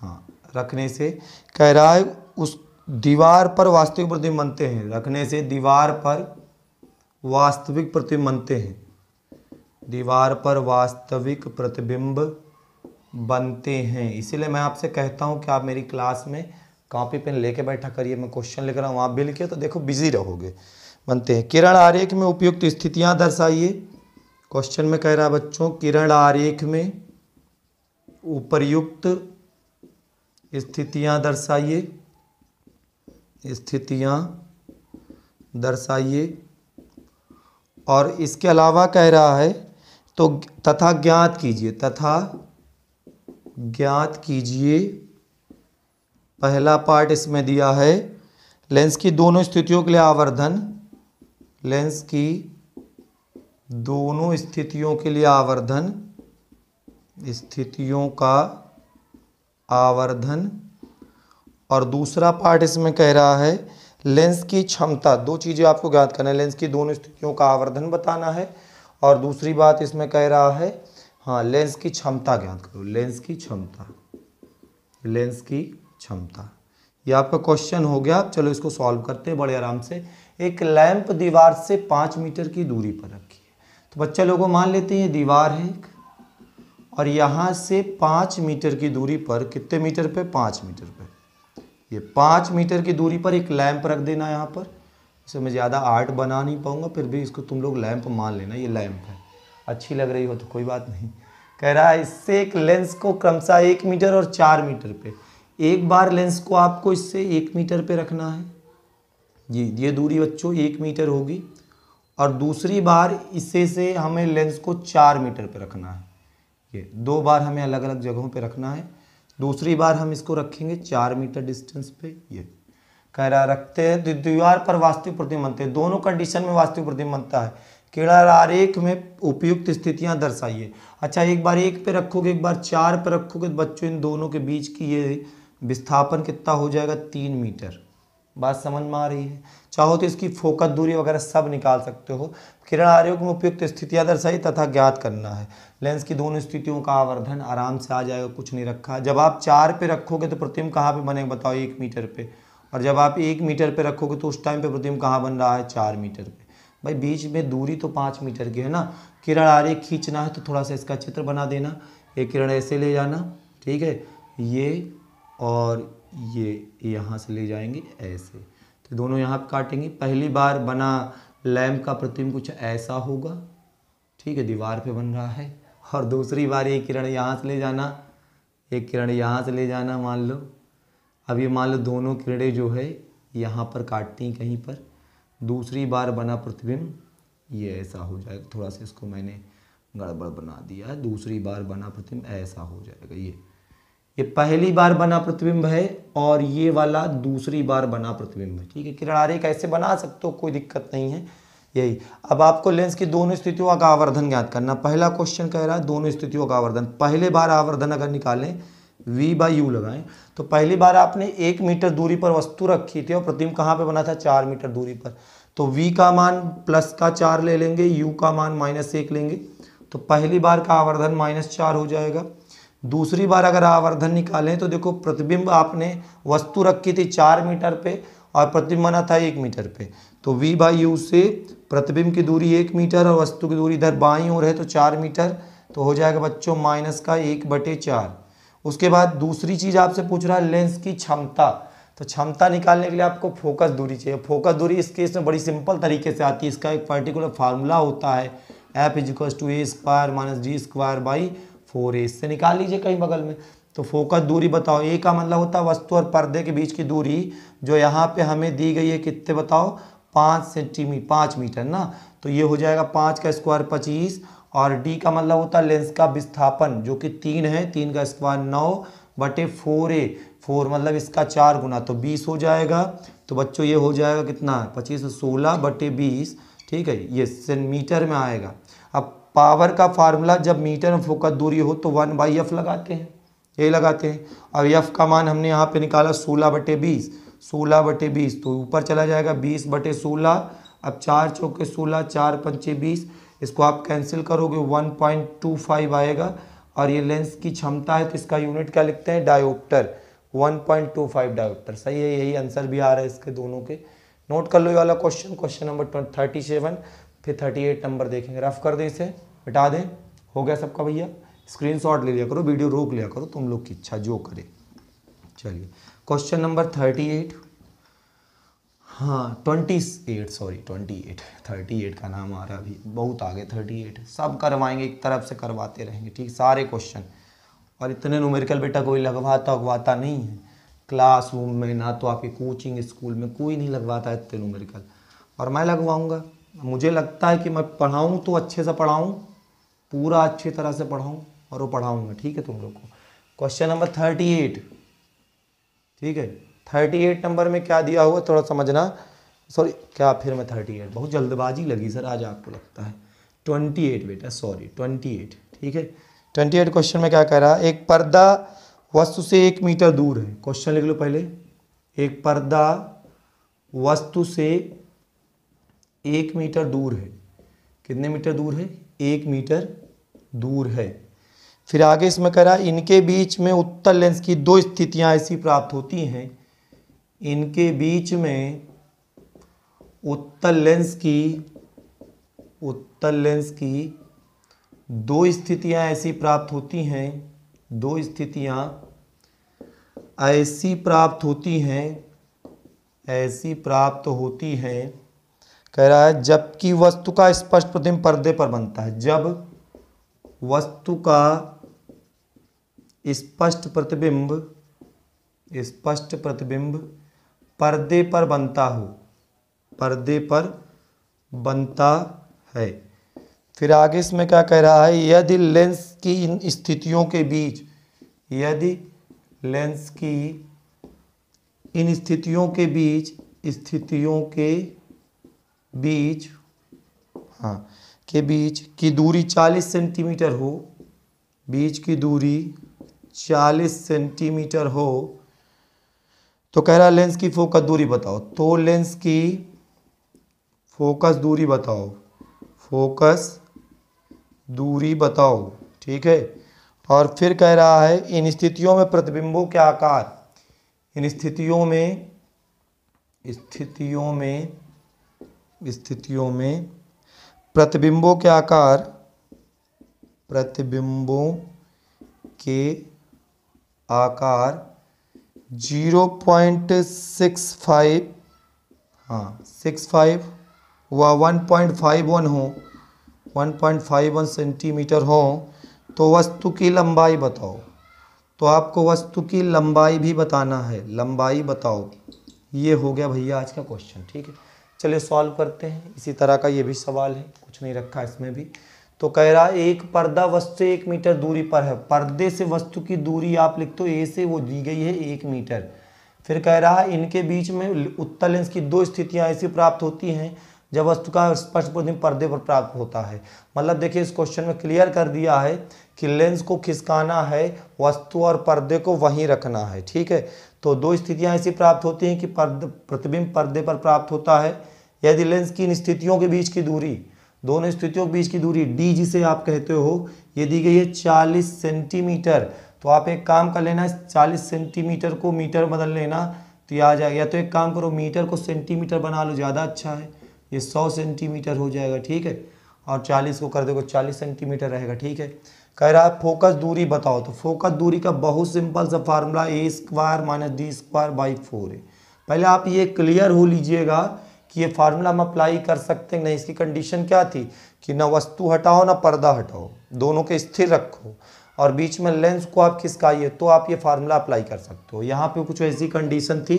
हाँ रखने से कह रहा है उस दीवार पर वास्तविक प्रतिबिंब बनते हैं रखने से दीवार पर वास्तविक प्रतिबिंब बनते हैं दीवार पर वास्तविक प्रतिबिंब बनते हैं इसीलिए मैं आपसे कहता हूँ कि आप मेरी क्लास में कॉपी पेन लेके बैठा करिए मैं क्वेश्चन लिख रहा हूँ आप भी लिखिए तो देखो बिजी रहोगे बनते हैं किरण आरेख में उपयुक्त स्थितियाँ दर्शाइए क्वेश्चन में कह रहा बच्चों किरण आरेख में उपयुक्त स्थितियाँ दर्शाइए स्थितियाँ दर्शाइए और इसके अलावा कह रहा है तो तथा ज्ञात कीजिए तथा ज्ञात कीजिए पहला पार्ट इसमें दिया है लेंस की दोनों स्थितियों के लिए आवर्धन लेंस की दोनों स्थितियों के लिए आवर्धन स्थितियों का आवर्धन और दूसरा पार्ट इसमें कह रहा है लेंस की क्षमता दो चीज़ें आपको ज्ञात करना है लेंस की दोनों स्थितियों का आवर्धन बताना है और दूसरी बात इसमें कह रहा है हाँ लेंस की क्षमता ज्ञात करो लेंस की क्षमता लेंस की क्षमता ये आपका क्वेश्चन हो गया चलो इसको सॉल्व करते हैं बड़े आराम से एक लैंप दीवार से पाँच मीटर की दूरी पर रखी है तो बच्चे लोगों मान लेते हैं ये दीवार है एक और यहाँ से पाँच मीटर की दूरी पर कितने मीटर पे पाँच मीटर पे ये पाँच मीटर की दूरी पर एक लैंप रख देना यहाँ पर इसे मैं ज़्यादा आर्ट बना नहीं पाऊँगा फिर भी इसको तुम लोग लैंप मान लेना ये लैंप है अच्छी लग रही हो तो कोई बात नहीं कह रहा है इससे एक लेंस को क्रमशः एक मीटर और चार मीटर पे एक बार लेंस को आपको इससे एक मीटर पे रखना है जी ये दूरी बच्चों एक मीटर होगी और दूसरी बार इसे से हमें लेंस को चार मीटर पे रखना है ये दो बार हमें अलग अलग जगहों पे रखना है दूसरी बार हम इसको रखेंगे चार मीटर डिस्टेंस पे ये कह रहा रखते हैं दीवार पर वास्तविक प्रतिबिंब बनते हैं दोनों कंडीशन में वास्तविक प्रतिबंधता बनता है केड़ा आरेख में उपयुक्त स्थितियां दर्शाइए अच्छा एक बार एक पे रखोगे एक बार चार पे रखोगे तो बच्चों इन दोनों के बीच की ये विस्थापन कितना हो जाएगा तीन मीटर बात समझ में आ रही है चाहो तो इसकी फोकस दूरी वगैरह सब निकाल सकते हो किरण आयोग में उपयुक्त स्थितियाँ दर्शाई तथा ज्ञात करना है लेंस की दोनों स्थितियों का आवर्धन आराम से आ जाएगा कुछ नहीं रखा जब आप चार पे रखोगे तो प्रतिम कहाँ पे बनेगा बताओ एक मीटर पे और जब आप एक मीटर पे रखोगे तो उस टाइम पे प्रतिम कहाँ बन रहा है चार मीटर पे भाई बीच में दूरी तो पाँच मीटर की है ना किरण आर्य खींचना है तो थोड़ा सा इसका चित्र बना देना ये किरण ऐसे ले जाना ठीक है ये और ये यहाँ से ले जाएंगे ऐसे तो दोनों यहाँ पर काटेंगे पहली बार बना लैम्प का प्रतिम कुछ ऐसा होगा ठीक है दीवार पे बन रहा है और दूसरी बार ये किरण यहाँ से ले जाना एक किरण यहाँ से ले जाना मान लो अब ये मान लो दोनों किरणें जो है यहाँ पर काटती कहीं पर दूसरी बार बना प्रतिबिंब ये ऐसा हो जाएगा थोड़ा सा इसको मैंने गड़बड़ बना दिया दूसरी बार बना प्रतिबिंब ऐसा हो जाएगा ये ये पहली बार बना प्रतिबिंब है और ये वाला दूसरी बार बना प्रतिबिंब है ठीक है किरण आरेख ऐसे बना सकते हो कोई दिक्कत नहीं है यही अब आपको लेंस की दोनों स्थितियों का आवर्धन ज्ञात करना पहला क्वेश्चन कह रहा है दोनों स्थितियों का आवर्धन पहले बार आवर्धन अगर निकालें v बाई यू लगाएं तो पहली बार आपने एक मीटर दूरी पर वस्तु रखी थी और प्रतिबिंब कहाँ पे बना था चार मीटर दूरी पर तो v का मान प्लस का चार ले लेंगे u का मान माइनस एक लेंगे तो पहली बार का आवर्धन माइनस चार हो जाएगा दूसरी बार अगर आवर्धन निकालें तो देखो प्रतिबिंब आपने वस्तु रखी थी चार मीटर पे और प्रतिबिंब बना था एक मीटर पे तो वी बाई यू से प्रतिबिंब की दूरी एक मीटर और वस्तु की दूरी इधर बाई ओर है तो चार मीटर तो हो जाएगा बच्चों माइनस का एक बटे चार उसके बाद दूसरी चीज़ आपसे पूछ रहा है लेंस की क्षमता तो क्षमता निकालने के लिए आपको फोकस दूरी चाहिए फोकस दूरी इस केस में बड़ी सिंपल तरीके से आती है इसका एक पर्टिकुलर फार्मूला होता है f is equal to a square minus d square by four a इससे निकाल लीजिए कहीं बगल में तो फोकस दूरी बताओ ए का मतलब होता है वस्तु और पर्दे के बीच की दूरी जो यहाँ पे हमें दी गई है कितने बताओ पाँच सेंटीमी पाँच मीटर ना तो ये हो जाएगा पाँच का स्क्वायर पच्चीस और डी का मतलब होता है लेंस का विस्थापन जो कि तीन है तीन का स्क्वायर नौ बटे फोर ए फोर मतलब इसका चार गुना तो बीस हो जाएगा तो बच्चों ये हो जाएगा कितना पच्चीस सोलह बटे बीस ठीक है ये सेंटीमीटर में आएगा अब पावर का फार्मूला जब मीटर में फोकस दूरी हो तो वन बाई एफ लगाते हैं ये लगाते हैं और यफ का मान हमने यहाँ पे निकाला सोलह बटे बीस सोलह बटे बीस तो ऊपर चला जाएगा बीस बटे सोलह अब चार चौके सोलह चार पंचे बीस इसको आप कैंसिल करोगे वन पॉइंट टू फाइव आएगा और ये लेंस की क्षमता है तो इसका यूनिट क्या लिखते हैं dioptre one point two five dioptre सही है यही आंसर भी आ रहा है इसके दोनों के नोट कर लो ये वाला question question number thirty seven फिर थर्टी एट नंबर देखेंगे रफ कर दें इसे हटा दें हो गया सबका भैया स्क्रीनशॉट ले लिया करो वीडियो रोक लिया करो तुम लोग की इच्छा जो करे चलिए क्वेश्चन नंबर थर्टी एट हाँ twenty eight sorry twenty eight thirty eight का नाम आ रहा अभी बहुत आगे थर्टी एट सब करवाएंगे एक तरफ से करवाते रहेंगे ठीक सारे क्वेश्चन और इतने नुमेरिकल बेटा कोई लगवाता उगवाता नहीं है क्लासरूम में ना तो आपके कोचिंग स्कूल में कोई नहीं लगवाता इतने नुमेरिकल और मैं लगवाऊँगा मुझे लगता है कि मैं पढ़ाऊँ तो अच्छे से पढ़ाऊँ पूरा अच्छी तरह से पढ़ाऊँ और वो पढ़ाऊँगा ठीक है तुम लोग को क्वेश्चन नंबर थर्टी एट ठीक है थर्टी एट नंबर में क्या दिया हुआ थोड़ा समझना सॉरी क्या फिर मैं थर्टी एट बहुत जल्दबाजी लगी सर आज आपको लगता है ट्वेंटी एट बेटा सॉरी ट्वेंटी एट ठीक है ट्वेंटी एट क्वेश्चन में क्या कह रहा है एक पर्दा वस्तु से एक मीटर दूर है क्वेश्चन लिख लो पहले एक पर्दा वस्तु से एक मीटर दूर है कितने मीटर दूर है एक मीटर दूर है फिर आगे इसमें करा इनके बीच में उत्तर लेंस की दो स्थितियां ऐसी प्राप्त होती हैं इनके बीच में उत्तर लेंस की उत्तर लेंस की दो स्थितियां ऐसी प्राप्त होती हैं दो स्थितियां ऐसी प्राप्त होती हैं ऐसी प्राप्त होती हैं कह रहा है जबकि वस्तु का स्पष्ट प्रतिबिंब पर्दे पर बनता है जब वस्तु का स्पष्ट प्रतिबिंब स्पष्ट प्रतिबिंब पर्दे पर बनता हो पर्दे पर बनता है फिर आगे इसमें क्या कह रहा है यदि लेंस की इन स्थितियों के बीच यदि लेंस की इन स्थितियों के बीच स्थितियों के बीच हाँ के बीच की दूरी 40 सेंटीमीटर हो बीच की दूरी 40 सेंटीमीटर हो तो कह रहा लेंस की फोकस दूरी बताओ तो लेंस की फोकस दूरी बताओ फोकस दूरी बताओ ठीक है और फिर कह रहा है इन स्थितियों में प्रतिबिंबों के आकार इन स्थितियों में स्थितियों में स्थितियों में प्रतिबिंबों के आकार प्रतिबिंबों के आकार 0.65 हाँ 65 व वन हो one point five one centimetre हो तो वस्तु की लंबाई बताओ तो आपको वस्तु की लंबाई भी बताना है लंबाई बताओ ये हो गया भैया आज का क्वेश्चन ठीक है चलिए सॉल्व करते हैं इसी तरह का ये भी सवाल है कुछ नहीं रखा इसमें भी तो कह रहा एक पर्दा वस्तु एक मीटर दूरी पर है पर्दे से वस्तु की दूरी आप लिख दो ए से वो दी गई है एक मीटर फिर कह रहा है इनके बीच में उत्तर लेंस की दो स्थितियाँ ऐसी प्राप्त होती हैं जब वस्तु का स्पष्ट प्रति पर्दे पर प्राप्त होता है मतलब देखिए इस क्वेश्चन में क्लियर कर दिया है कि लेंस को खिसकाना है वस्तु और पर्दे को वहीं रखना है ठीक है तो दो स्थितियाँ ऐसी प्राप्त होती हैं कि पर्द प्रतिबिंब पर्दे पर प्राप्त होता है यदि लेंस की इन स्थितियों के बीच की दूरी दोनों स्थितियों के बीच की दूरी डी जिसे आप कहते हो ये दी गई है चालीस सेंटीमीटर तो आप एक काम कर लेना चालीस सेंटीमीटर को मीटर बदल लेना तो ये आ जाएगा या तो एक काम करो मीटर को सेंटीमीटर बना लो ज़्यादा अच्छा है ये सौ सेंटीमीटर हो जाएगा ठीक है और चालीस को कर देगा चालीस सेंटीमीटर रहेगा ठीक है कह रहा है फोकस दूरी बताओ तो फोकस दूरी का बहुत सिंपल सा formula a square minus d square by four है पहले आप ये क्लियर हो लीजिएगा कि ये फार्मूला हम अप्लाई कर सकते हैं नहीं इसकी कंडीशन क्या थी कि ना वस्तु हटाओ ना पर्दा हटाओ दोनों के स्थिर रखो और बीच में लेंस को आप खिसकाइए तो आप ये फार्मूला अप्लाई कर सकते हो यहाँ पे कुछ ऐसी कंडीशन थी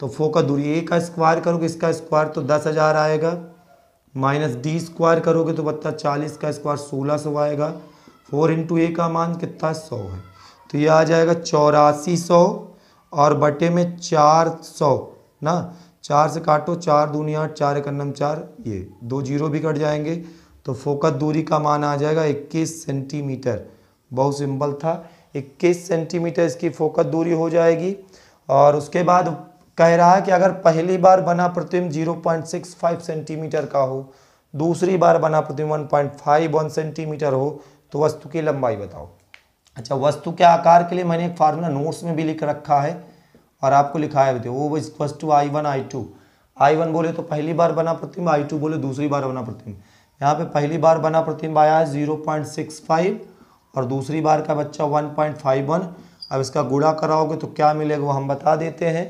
तो फोकस दूरी ए का स्क्वायर करोगे इसका स्क्वायर तो दस हज़ार आएगा माइनस डी स्क्वायर करोगे तो बत्ता चालीस का स्क्वायर सोलह सौ आएगा फोर इंटू ए का मान कितना सौ है तो ये आ जाएगा चौरासी सौ और बटे में चार सौ ना चार से काटो चार दूनी आठ चार एक चार ये दो जीरो भी कट जाएंगे तो फोकस दूरी का मान आ जाएगा इक्कीस सेंटीमीटर बहुत सिंपल था इक्कीस सेंटीमीटर इसकी फोकस दूरी हो जाएगी और उसके बाद कह रहा है कि अगर पहली बार बना सिक्स फाइव सेंटीमीटर का हो दूसरी बार बना फाइव वन सेंटीमीटर हो तो वस्तु की लंबाई बताओ अच्छा वस्तु के आकार के लिए मैंने एक फार्मूला नोट्स में भी लिख रखा है और आपको लिखा है वो वस्तु i one i two i one बोले तो पहली बार बना प्रतिम्ब आई टू बोले दूसरी बार बना प्रतिम्ब यहाँ पे पहली बार बना प्रतिम्ब आया है जीरो पॉइंट सिक्स फाइव और दूसरी बार का बच्चा वन पॉइंट फाइव वन अब इसका गुड़ा कराओगे तो क्या मिलेगा वो हम बता देते हैं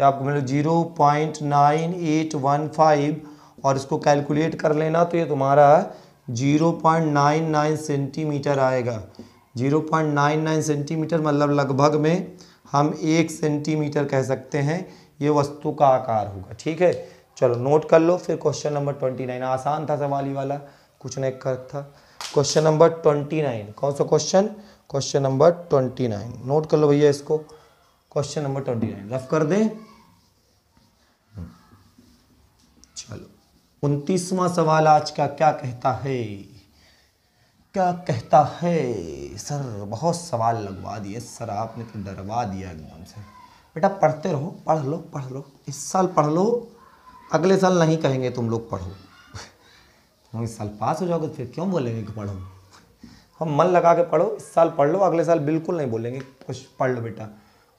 या आपको मिलेगा zero point nine eight one five और इसको कैलकुलेट कर लेना तो ये तुम्हारा 0.99 सेंटीमीटर आएगा 0.99 सेंटीमीटर मतलब लगभग में हम एक सेंटीमीटर कह सकते हैं ये वस्तु का आकार होगा ठीक है चलो नोट कर लो फिर क्वेश्चन नंबर ट्वेंटी नाइन आसान था सवाल ही वाला कुछ नहीं कर था क्वेश्चन नंबर ट्वेंटी नाइन कौन सा question question number twenty nine note कर लो भैया इसको question number twenty nine rough कर दें उनतीसवां सवाल आज का क्या कहता है क्या कहता है सर बहुत सवाल लगवा दिए सर आपने तो डरवा दिया एकदम से बेटा पढ़ते रहो पढ़ लो पढ़ लो इस साल पढ़ लो अगले साल नहीं कहेंगे तुम लोग पढ़ो तुम इस साल पास हो जाओगे फिर क्यों बोलेंगे कि पढ़ो हम मन लगा के पढ़ो इस साल पढ़ लो अगले साल बिल्कुल नहीं बोलेंगे कुछ पढ़ लो बेटा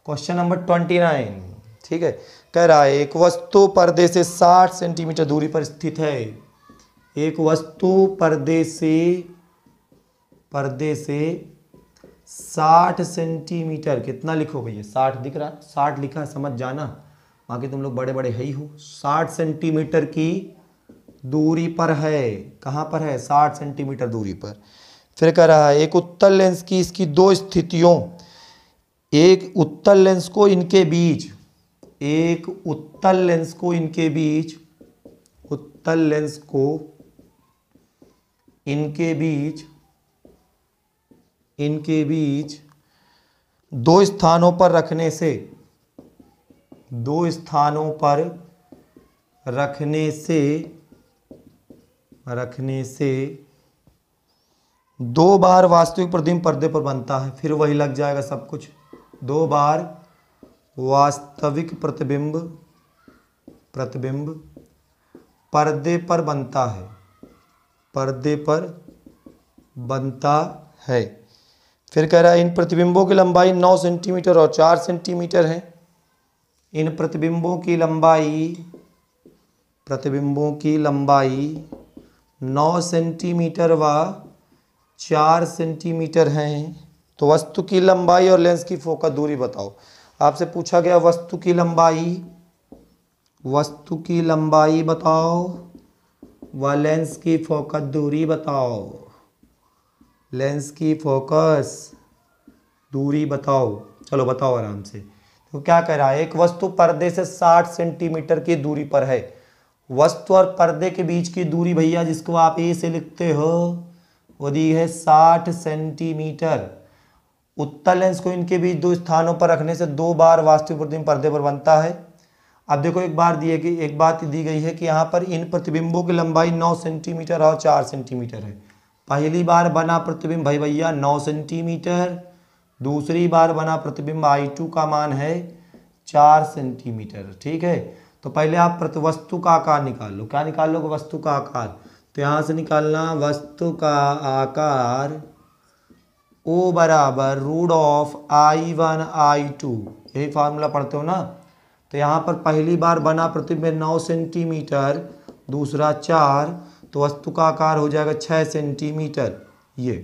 क्वेश्चन नंबर ट्वेंटी नाइन ठीक है कह रहा है एक वस्तु पर्दे से 60 सेंटीमीटर दूरी पर स्थित है एक वस्तु पर्दे से पर्दे से 60 सेंटीमीटर कितना लिखो भैया 60 दिख रहा है 60 लिखा समझ जाना बाकी तुम लोग बड़े बड़े है ही हो 60 सेंटीमीटर की दूरी पर है कहाँ पर है 60 सेंटीमीटर दूरी पर फिर कह रहा है एक उत्तर लेंस की इसकी दो स्थितियों एक उत्तर लेंस को इनके बीच एक उत्तल लेंस को इनके बीच उत्तल लेंस को इनके बीच इनके बीच दो स्थानों पर रखने से दो स्थानों पर रखने से रखने से दो बार वास्तविक प्रतिबिंब पर्दे पर बनता है फिर वही लग जाएगा सब कुछ दो बार वास्तविक प्रतिबिंब प्रतिबिंब पर्दे पर बनता है पर्दे पर बनता है फिर कह रहा है इन प्रतिबिंबों की लंबाई 9 सेंटीमीटर और 4 सेंटीमीटर है इन प्रतिबिंबों की लंबाई प्रतिबिंबों की लंबाई 9 सेंटीमीटर व 4 सेंटीमीटर हैं तो वस्तु की लंबाई और लेंस की फोकस दूरी बताओ आपसे पूछा गया वस्तु की लंबाई वस्तु की लंबाई बताओ व लेंस की फोकस दूरी बताओ लेंस की फोकस दूरी बताओ चलो बताओ आराम से तो क्या कह रहा है एक वस्तु पर्दे से 60 सेंटीमीटर की दूरी पर है वस्तु और पर्दे के बीच की दूरी भैया जिसको आप ए से लिखते हो वो दी है 60 सेंटीमीटर उत्तल लेंस को इनके बीच दो स्थानों पर रखने से दो बार वास्तविक प्रतिबिंब पर्दे पर बनता है अब देखो एक बार दिए कि एक बात दी गई है कि यहाँ पर इन प्रतिबिंबों की लंबाई नौ सेंटीमीटर और चार सेंटीमीटर है पहली बार बना प्रतिबिंब भाई भैया नौ सेंटीमीटर दूसरी बार बना प्रतिबिंब आई टू का मान है चार सेंटीमीटर ठीक है तो पहले आप प्रतिवस्तु का आकार निकाल लो क्या निकाल लो वस्तु का आकार तो यहाँ से निकालना वस्तु का आकार ओ बराबर root of i one i two यही फार्मूला पढ़ते हो ना तो यहाँ पर पहली बार बना प्रतिबिंब नौ सेंटीमीटर दूसरा चार तो वस्तु का आकार हो जाएगा छः सेंटीमीटर ये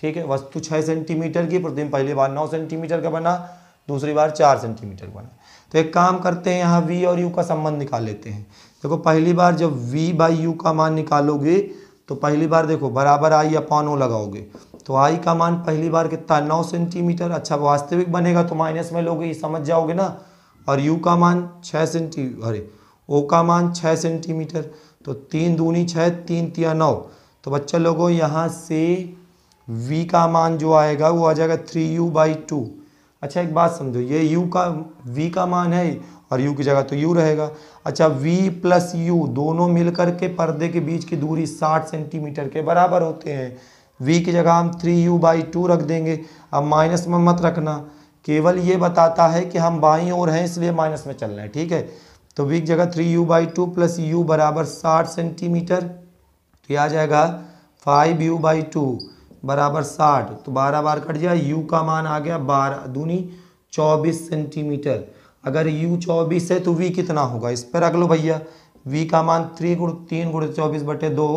ठीक है वस्तु छः सेंटीमीटर की प्रतिबिंब पहली बार नौ सेंटीमीटर का बना दूसरी बार चार सेंटीमीटर का बना तो एक काम करते हैं यहाँ वी और यू का संबंध निकाल लेते हैं देखो पहली बार जब वी बाई यू का मान निकालोगे तो पहली बार देखो बराबर आई अपॉन ओ लगाओगे तो आई का मान पहली बार कितना नौ सेंटीमीटर अच्छा वास्तविक बनेगा तो माइनस में लोगे ये समझ जाओगे ना और यू का मान छः सेंटी अरे ओ का मान छः सेंटीमीटर तो तीन दूनी छः तीन तिया नौ तो बच्चा लोगों यहाँ से v का मान जो आएगा वो आ जाएगा थ्री यू बाई टू अच्छा एक बात समझो ये u का v का मान है और u की जगह तो u रहेगा अच्छा v प्लस यू दोनों मिलकर के पर्दे के बीच की दूरी 60 सेंटीमीटर के बराबर होते हैं वी की जगह हम थ्री यू बाई टू रख देंगे अब माइनस में मत रखना केवल ये बताता है कि हम बाई और हैं इसलिए माइनस में चल रहे हैं ठीक है तो वी की जगह three u by two plus u बराबर साठ सेंटीमीटर तो यह आ जाएगा फाइव यू बाई टू बराबर साठ तो बारह बार कट जाए यू का मान आ गया बारह दूनी चौबीस सेंटीमीटर अगर यू चौबीस है तो वी कितना होगा इस पर रख लो भैया वी का मान थ्री गुड़ तीन गुड़ चौबीस बटे दो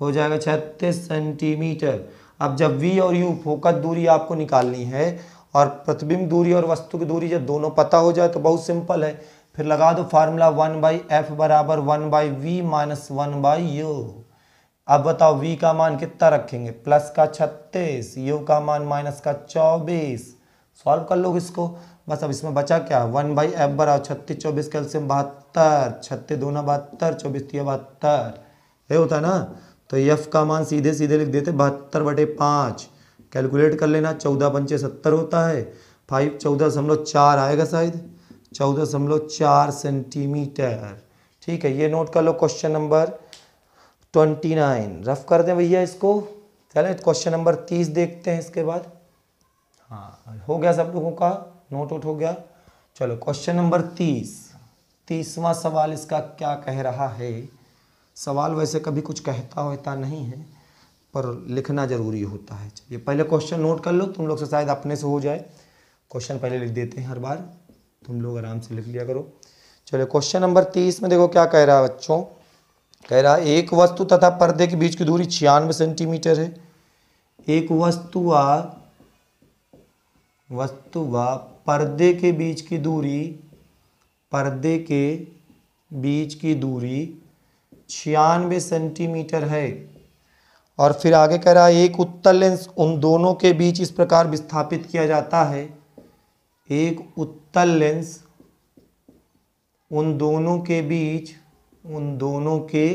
हो जाएगा छत्तीस सेंटीमीटर अब जब वी और यू फोकस दूरी आपको निकालनी है और प्रतिबिंब दूरी और वस्तु की दूरी जब दोनों पता हो जाए तो बहुत सिंपल है फिर लगा दो फार्मूला वन बाई एफ बराबर one by v minus one by u अब बताओ वी का मान कितना रखेंगे प्लस का छत्तीस यू का मान माइनस का चौबीस सॉल्व कर लोग इसको बस अब इसमें बचा क्या वन बाई एफ बराबर छत्तीस चौबीस कैल्सियम बहत्तर छत्तीस दोनों बहत्तर चौबीस बहत्तर ये होता है ना तो यफ का मान सीधे सीधे लिख देते बहत्तर बटे पाँच कैलकुलेट कर लेना चौदह पंचे सत्तर होता है फाइव चौदह दशमलव चार आएगा शायद चौदह दशमलव चार सेंटीमीटर ठीक है ये नोट कर लो question number twenty nine rough कर दें भैया इसको चले क्वेश्चन नंबर तीस देखते हैं इसके बाद हाँ हो गया सब लोगों का नोट आउट हो गया चलो क्वेश्चन नंबर तीस तीसवा सवाल इसका क्या कह रहा है सवाल वैसे कभी कुछ कहता होता नहीं है पर लिखना ज़रूरी होता है चलिए पहले क्वेश्चन नोट कर लो तुम लोग से शायद अपने से हो जाए क्वेश्चन पहले लिख देते हैं हर बार तुम लोग आराम से लिख लिया करो चलो क्वेश्चन नंबर तीस में देखो क्या कह रहा है बच्चों कह रहा है एक वस्तु तथा पर्दे के बीच की दूरी छियानवे सेंटीमीटर है एक वस्तु व वस्तु व पर्दे के बीच की दूरी पर्दे के बीच की दूरी छियानवे सेंटीमीटर है और फिर आगे कह रहा है एक उत्तल लेंस उन दोनों के बीच इस प्रकार विस्थापित किया जाता है एक उत्तल लेंस उन दोनों के बीच उन दोनों के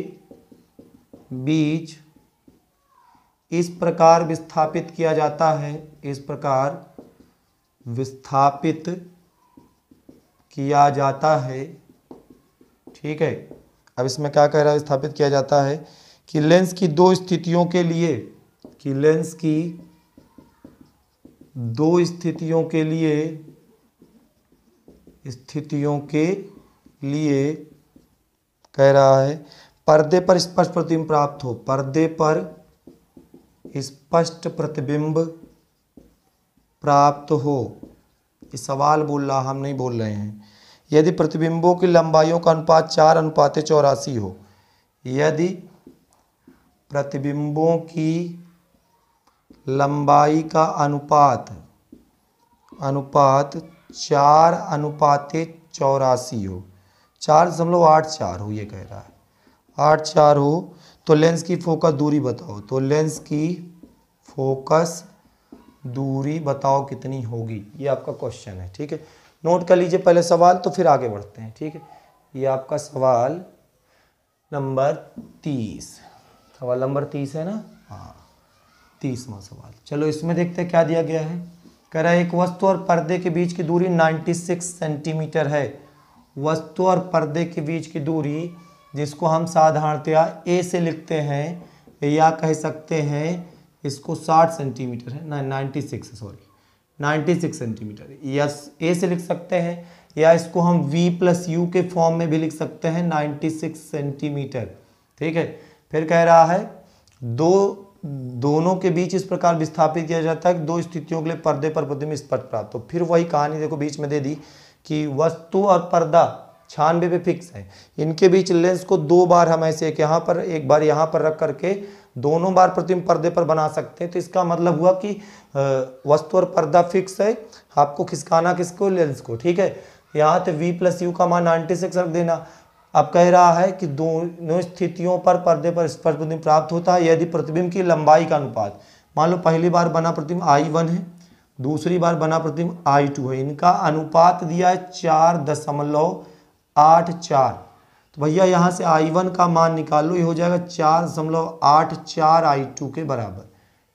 बीच इस प्रकार विस्थापित किया जाता है इस प्रकार विस्थापित किया जाता है ठीक है अब इसमें क्या कह रहा है स्थापित किया जाता है कि लेंस की दो स्थितियों के लिए कि लेंस की दो स्थितियों के लिए स्थितियों के लिए कह रहा है पर्दे पर स्पष्ट प्रतिबिंब प्राप्त हो पर्दे पर स्पष्ट प्रतिबिंब प्राप्त हो ये सवाल बोल रहा हम नहीं बोल रहे हैं यदि प्रतिबिंबों की लंबाइयों का अनुपात चार अनुपात चौरासी हो यदि प्रतिबिंबों की लंबाई का अनुपात अनुपात चार अनुपात चौरासी हो चार दशमलव आठ चार हो ये कह रहा है आठ चार हो तो लेंस की फोकस दूरी बताओ तो लेंस की फोकस दूरी बताओ कितनी होगी ये आपका क्वेश्चन है ठीक है नोट कर लीजिए पहले सवाल तो फिर आगे बढ़ते हैं ठीक है ये आपका सवाल नंबर तीस सवाल नंबर तीस है ना हाँ तीसवा सवाल चलो इसमें देखते हैं क्या दिया गया है कह रहा है एक वस्तु और पर्दे के बीच की दूरी 96 सेंटीमीटर है वस्तु और पर्दे के बीच की दूरी जिसको हम साधारणतया ए से लिखते हैं या कह सकते हैं इसको 60 सेंटीमीटर है ना 96 सॉरी 96 सेंटीमीटर या ए से लिख सकते हैं या इसको हम v प्लस यू के फॉर्म में भी लिख सकते हैं 96 सेंटीमीटर ठीक है फिर कह रहा है दो दोनों के बीच इस प्रकार विस्थापित किया जाता है कि दो स्थितियों के लिए पर्दे पर में स्पर्श प्राप्त हो फिर वही कहानी देखो बीच में दे दी कि वस्तु और पर्दा छानबे पे फिक्स है इनके बीच लेंस को दो बार हम ऐसे यहाँ पर एक बार यहाँ पर रख करके दोनों बार प्रतिम पर्दे पर बना सकते हैं तो इसका मतलब हुआ कि वस्तु और पर्दा फिक्स है आपको खिसकाना किसको लेंस को ठीक है यहाँ तो वी प्लस यू का मान नाइन्टी सिक्स रख देना अब कह रहा है कि दोनों स्थितियों पर पर्दे पर स्पर्श प्रतिम प्राप्त होता है यदि प्रतिबिंब की लंबाई का अनुपात मान लो पहली बार बना प्रतिम आई वन है दूसरी बार बना प्रतिम आई टू है इनका अनुपात दिया है चार दशमलव आठ चार तो भैया यहाँ से आई वन का मान निकाल लो ये हो जाएगा चार दशमलव आठ चार आई टू के बराबर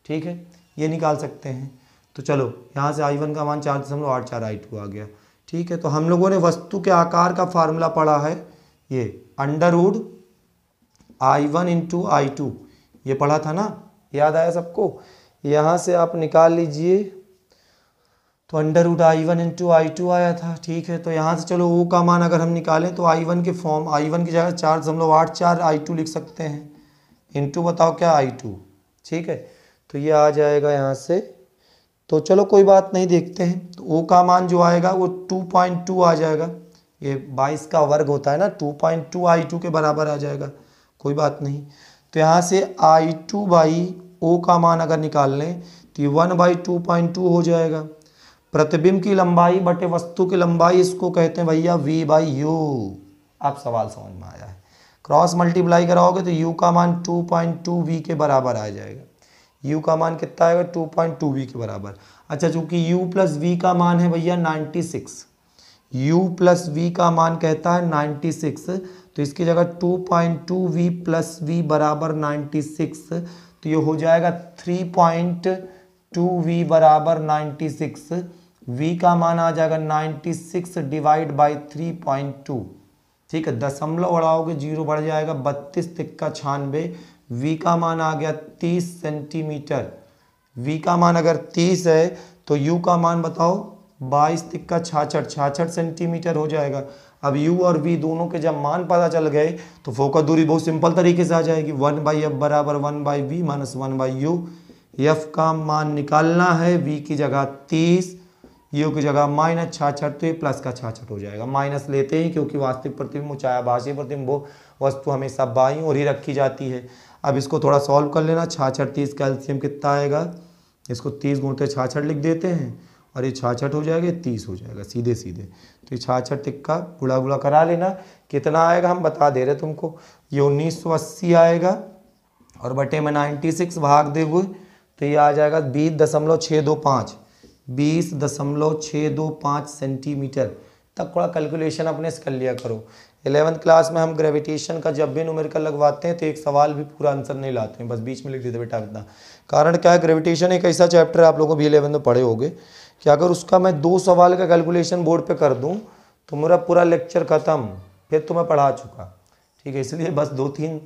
ठीक है ये निकाल सकते हैं तो चलो यहाँ से आई वन का मान चार दशमलव आठ चार आई टू आ गया ठीक है तो हम लोगों ने वस्तु के आकार का फार्मूला पढ़ा है ये under i one into i two ये पढ़ा था ना याद आया सबको यहाँ से आप निकाल लीजिए तो under root i one into i two आया था ठीक है तो यहाँ से चलो ओ का मान अगर हम निकालें तो आई वन के फॉर्म आई वन की जगह चार दशमलव आठ चार आई टू लिख सकते हैं इंटू बताओ क्या आई टू ठीक है तो ये आ जाएगा यहाँ से तो चलो कोई बात नहीं देखते हैं तो ओ का मान जो आएगा वो टू पॉइंट टू आ जाएगा ये बाईस का वर्ग होता है ना two point two i two के बराबर आ जाएगा कोई बात नहीं तो यहाँ से आई टू बाई ओ का मान अगर निकाल लें तो ये one by two point two हो जाएगा प्रतिबिंब की लंबाई बटे वस्तु की लंबाई इसको कहते हैं भैया v बाई यू आप सवाल समझ में आया है क्रॉस मल्टीप्लाई कराओगे तो u का मान टू पॉइंट वी के बराबर आ जाएगा u का मान कितना आएगा टू पॉइंट वी के बराबर अच्छा चूंकि u प्लस वी का मान है भैया 96 यू प्लस वी का मान कहता है 96 तो इसकी जगह two point v plus v बराबर सिक्स तो ये हो जाएगा पॉइंट टू वी बराबर सिक्स v का मान आ जाएगा 96 six divide by three point two ठीक है दशमलव बढ़ाओगे जीरो बढ़ जाएगा बत्तीस तिक्का छानबे वी का मान आ गया तीस सेंटीमीटर वी का मान अगर तीस है तो यू का मान बताओ बाईस तिक्का छाछठ छाछठ सेंटीमीटर हो जाएगा अब यू और वी दोनों के जब मान पता चल गए तो फोकस दूरी बहुत सिंपल तरीके से आ जाएगी वन बाई एफ बराबर one by v minus one by u f का मान निकालना है वी की जगह तीस यू की जगह माइनस छाछठ तो ये प्लस का छठ हो जाएगा माइनस लेते ही क्योंकि वास्तविक प्रतिबिंब भाषी प्रतिबिंब वो वस्तु हमेशा बाई और ही रखी जाती है अब इसको थोड़ा सॉल्व कर लेना छठ तीस कैल्शियम कितना आएगा इसको तीस गुणते छठ लिख देते हैं और ये छाछठ हो जाएगा तीस हो जाएगा सीधे सीधे तो ये छठ तिक्का गुड़ा गुड़ा करा लेना कितना आएगा हम बता दे रहे तुमको ये उन्नीस सौ अस्सी आएगा और बटे में नाइन्टी सिक्स भाग दे हुए तो ये आ जाएगा बीस दशमलव छः दो पाँच बीस दशमलव छः दो पाँच सेंटीमीटर तक थोड़ा कैलकुलेशन अपने से कर लिया करो एलेवंथ क्लास में हम ग्रेविटेशन का जब भी न्यूमेरिकल लगवाते हैं तो एक सवाल भी पूरा आंसर नहीं लाते हैं बस बीच में लिख देते बेटा इतना कारण क्या है ग्रेविटेशन एक ऐसा चैप्टर आप लोगों भी इलेवन में पढ़े होंगे कि अगर उसका मैं दो सवाल का कैलकुलेशन बोर्ड पर कर दूँ तो मेरा पूरा लेक्चर ख़त्म फिर तो मैं पढ़ा चुका ठीक है इसलिए बस दो तीन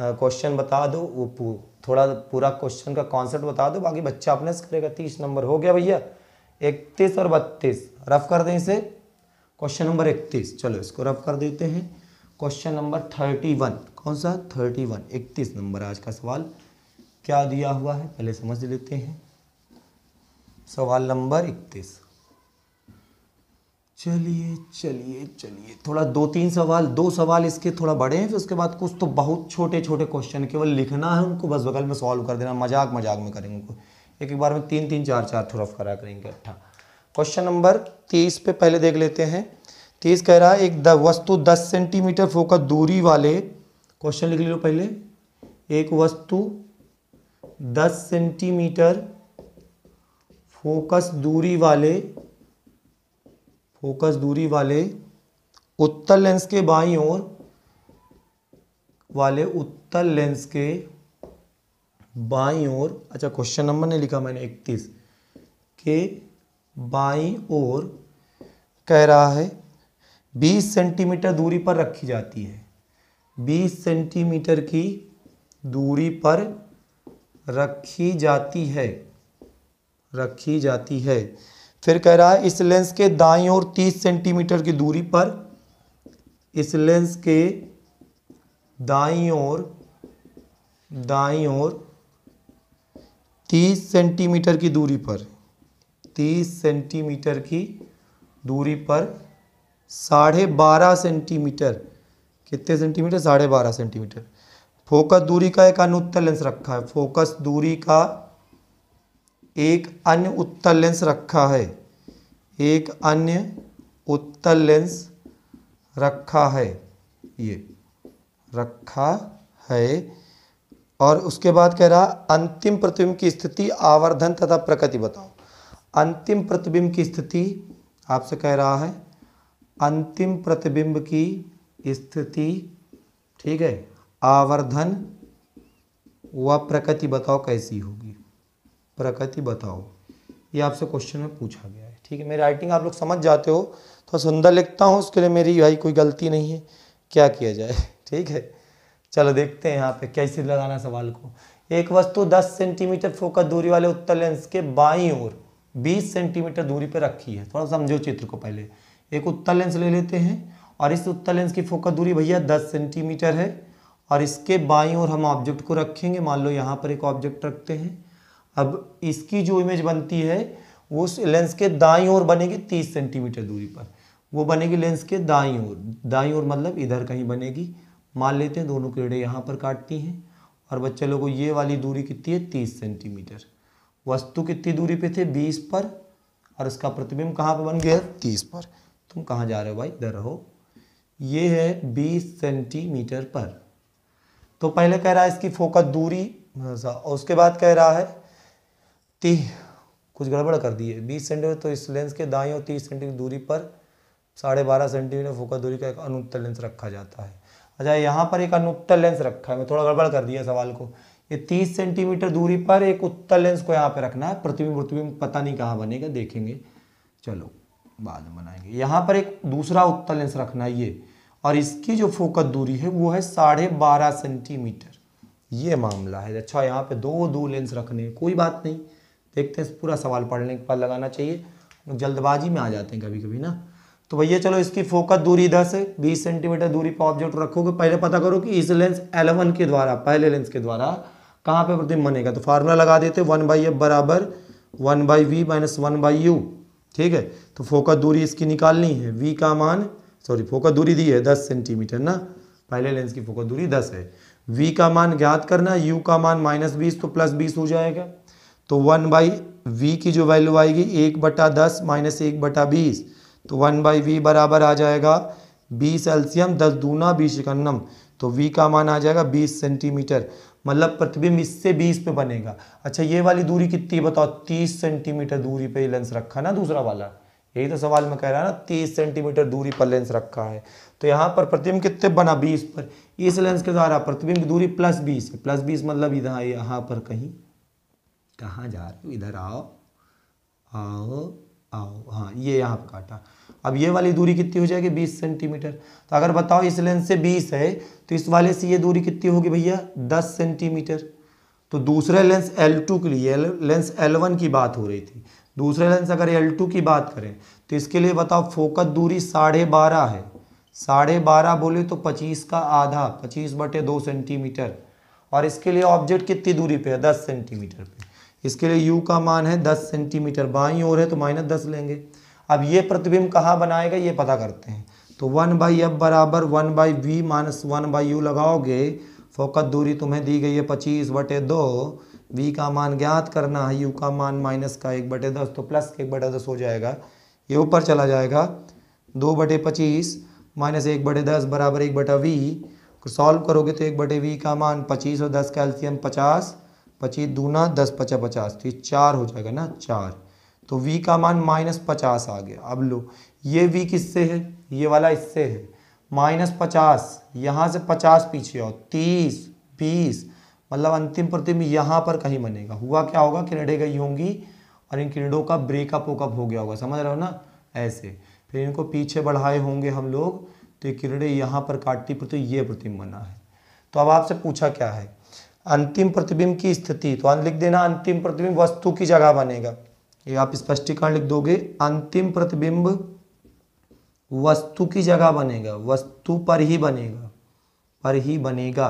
क्वेश्चन बता दो वो थोड़ा पूरा क्वेश्चन का कॉन्सेप्ट बता दो बाकी बच्चा अपने से करेगा तीस नंबर हो गया भैया इकतीस और बत्तीस रफ कर दें इसे क्वेश्चन नंबर इकतीस चलो इसको रफ कर देते हैं क्वेश्चन नंबर थर्टी वन कौन सा थर्टी वन इकतीस नंबर आज का सवाल क्या दिया हुआ है पहले समझ लेते हैं सवाल नंबर इकतीस चलिए चलिए चलिए थोड़ा दो तीन सवाल दो सवाल इसके थोड़ा बड़े हैं फिर उसके बाद कुछ तो बहुत छोटे छोटे क्वेश्चन केवल लिखना है उनको बस बगल में सॉल्व कर देना मजाक मजाक में करेंगे उनको एक एक बार में तीन तीन चार चार थोड़ा करा करेंगे अट्ठा क्वेश्चन नंबर तीस पे पहले देख लेते हैं तीस कह रहा है एक द वस्तु दस सेंटीमीटर फोकस दूरी वाले क्वेश्चन लिख लो पहले एक वस्तु दस सेंटीमीटर फोकस दूरी वाले फोकस दूरी वाले उत्तर लेंस के बाईं ओर वाले उत्तर लेंस के बाई और अच्छा क्वेश्चन नंबर नहीं लिखा मैंने इकतीस के बाई और कह रहा है बीस सेंटीमीटर दूरी पर रखी जाती है बीस सेंटीमीटर की दूरी पर रखी जाती है रखी जाती है फिर कह रहा है इस लेंस के दाई और तीस सेंटीमीटर की दूरी पर इस लेंस के दाई और दाई और तीस सेंटीमीटर की दूरी पर तीस सेंटीमीटर की दूरी पर साढ़े बारह सेंटीमीटर कितने सेंटीमीटर साढ़े बारह सेंटीमीटर फोकस दूरी का एक अन्य उत्तर लेंस रखा है फोकस दूरी का एक अन्य उत्तर लेंस रखा है एक अन्य उत्तर लेंस रखा है ये रखा है और उसके बाद कह रहा अंतिम प्रतिबिंब की स्थिति आवर्धन तथा प्रकृति बताओ अंतिम प्रतिबिंब की स्थिति आपसे कह रहा है अंतिम प्रतिबिंब की स्थिति ठीक है आवर्धन व प्रकृति बताओ कैसी होगी प्रकृति बताओ ये आपसे क्वेश्चन में पूछा गया है ठीक है मेरी राइटिंग आप लोग समझ जाते हो तो सुंदर लिखता हूँ उसके लिए मेरी भाई कोई गलती नहीं है क्या किया जाए ठीक है चलो देखते हैं यहाँ पे कैसे लगाना सवाल को एक वस्तु 10 सेंटीमीटर फोकस दूरी वाले उत्तर लेंस के बाई ओर 20 सेंटीमीटर दूरी पर रखी है थोड़ा समझो चित्र को पहले एक उत्तर लेंस ले लेते हैं और इस उत्तर लेंस की फोकस दूरी भैया 10 सेंटीमीटर है और इसके बाई ओर हम ऑब्जेक्ट को रखेंगे मान लो यहाँ पर एक ऑब्जेक्ट रखते हैं अब इसकी जो इमेज बनती है वो लेंस के दाई ओर बनेगी तीस सेंटीमीटर दूरी पर वो बनेगी लेंस के दाई ओर दाई ओर मतलब इधर कहीं बनेगी मान लेते हैं दोनों कीड़े यहाँ पर काटती हैं और बच्चे लोगों ये वाली दूरी कितनी है तीस सेंटीमीटर वस्तु कितनी दूरी पे थे बीस पर और इसका प्रतिबिंब कहाँ पर बन गया तीस पर तुम कहाँ जा रहे हो भाई इधर रहो ये है बीस सेंटीमीटर पर तो पहले कह रहा है इसकी फोकस दूरी और उसके बाद कह रहा है ती कुछ गड़बड़ कर दी है बीस सेंटीमीटर तो इस लेंस के दाएँ और तीस सेंटीमीटर दूरी पर साढ़े बारह सेंटीमीटर फोकस दूरी का एक अनुत्तर लेंस रखा जाता है अच्छा यहाँ पर एक अनुत्तर लेंस रखा है मैं थोड़ा गड़बड़ कर दिया सवाल को ये तीस सेंटीमीटर दूरी पर एक उत्तर लेंस को यहाँ पे रखना है प्रतिबिंब प्रतिबिंब पता नहीं कहाँ बनेगा देखेंगे चलो बाद में बनाएंगे यहाँ पर एक दूसरा उत्तर लेंस रखना है ये और इसकी जो फोकस दूरी है वो है साढ़े बारह सेंटीमीटर ये मामला है अच्छा यहाँ पे दो दो लेंस रखने कोई बात नहीं देखते हैं पूरा सवाल पढ़ने के बाद लगाना चाहिए जल्दबाजी में आ जाते हैं कभी कभी ना तो भैया चलो इसकी फोकस दूरी 10 है 20 सेंटीमीटर दूरी पर ऑब्जेक्ट रखोगे पहले पता करो कि इस लेंस एलेवन के द्वारा पहले लेंस के द्वारा कहाँ पे प्रतिम बनेगा तो फार्मूला लगा देते वन बाई एफ बराबर one by v minus one by u ठीक है तो फोकस दूरी इसकी निकालनी है वी का मान सॉरी फोकस दूरी दी है दस सेंटीमीटर ना पहले लेंस की फोकस दूरी दस है वी का मान ज्ञात करना यू का मान माइनस बीस तो प्लस बीस हो जाएगा तो वन बाई वी की जो वैल्यू आएगी एक बटा दस माइनस एक बटा बीस तो वन बाई वी बराबर आ जाएगा बी सेल्सियम दस दूना बीस इकन्नम तो वी का मान आ जाएगा बीस सेंटीमीटर मतलब प्रतिबिंब इससे बीस पे बनेगा अच्छा ये वाली दूरी कितनी बताओ तीस सेंटीमीटर दूरी पे लेंस रखा ना दूसरा वाला यही तो सवाल मैं कह रहा ना तीस सेंटीमीटर दूरी पर लेंस रखा है तो यहाँ पर प्रतिबिंब कितने बना बीस पर इस लेंस के द्वारा प्रतिबिंब दूरी प्लस बीस प्लस बीस मतलब इधर यहाँ पर कहीं कहाँ जा रहे हो इधर आओ आओ आओ हाँ ये यहाँ पर काटा अब ये वाली दूरी कितनी हो जाएगी बीस सेंटीमीटर तो अगर बताओ इस लेंथ से बीस है तो इस वाले से ये दूरी कितनी होगी भैया दस सेंटीमीटर तो दूसरे लेंस L2 के लिए लेंस L1 की बात हो रही थी दूसरे लेंस अगर L2 की बात करें तो इसके लिए बताओ फोकस दूरी साढ़े बारह है साढ़े बारह बोले तो पच्चीस का आधा पच्चीस बटे दो सेंटीमीटर और इसके लिए ऑब्जेक्ट कितनी दूरी पे है दस सेंटीमीटर पे इसके लिए u का मान है 10 सेंटीमीटर बाई और है तो माइनस दस लेंगे अब ये प्रतिबिंब कहाँ बनाएगा ये पता करते हैं तो वन बाई एफ बराबर one by v minus one by u लगाओगे फोकस दूरी तुम्हें दी गई है पच्चीस बटे दो वी का मान ज्ञात करना है यू का मान माइनस का एक बटे दस तो प्लस एक बटे दस हो जाएगा ये ऊपर चला जाएगा दो बटे पच्चीस माइनस एक बटे दस बराबर एक बटा वी सॉल्व तो करोगे तो एक बटे वी का मान पच्चीस और दस कैल्शियम पचास पच्चीस दूना दस पचा पचास तो ये चार हो जाएगा ना चार तो v का मान माइनस पचास आ गया अब लो ये v किससे है ये वाला इससे है माइनस पचास यहाँ से पचास पीछे आओ तीस बीस मतलब अंतिम प्रतिम यहाँ पर कहीं बनेगा हुआ क्या होगा किरणें गई होंगी और इन किरणों का ब्रेकअप वोकअप हो गया होगा समझ रहे हो ना ऐसे फिर इनको पीछे बढ़ाए होंगे हम लोग तो ये किरणें यहाँ पर काटती प्रतिम तो ये प्रतिम बना है तो अब आपसे पूछा क्या है अंतिम प्रतिबिंब की स्थिति तो लिख देना अंतिम प्रतिबिंब वस्तु की जगह बनेगा ये आप स्पष्टीकरण लिख दोगे अंतिम प्रतिबिंब वस्तु की जगह बनेगा वस्तु पर ही बनेगा पर ही बनेगा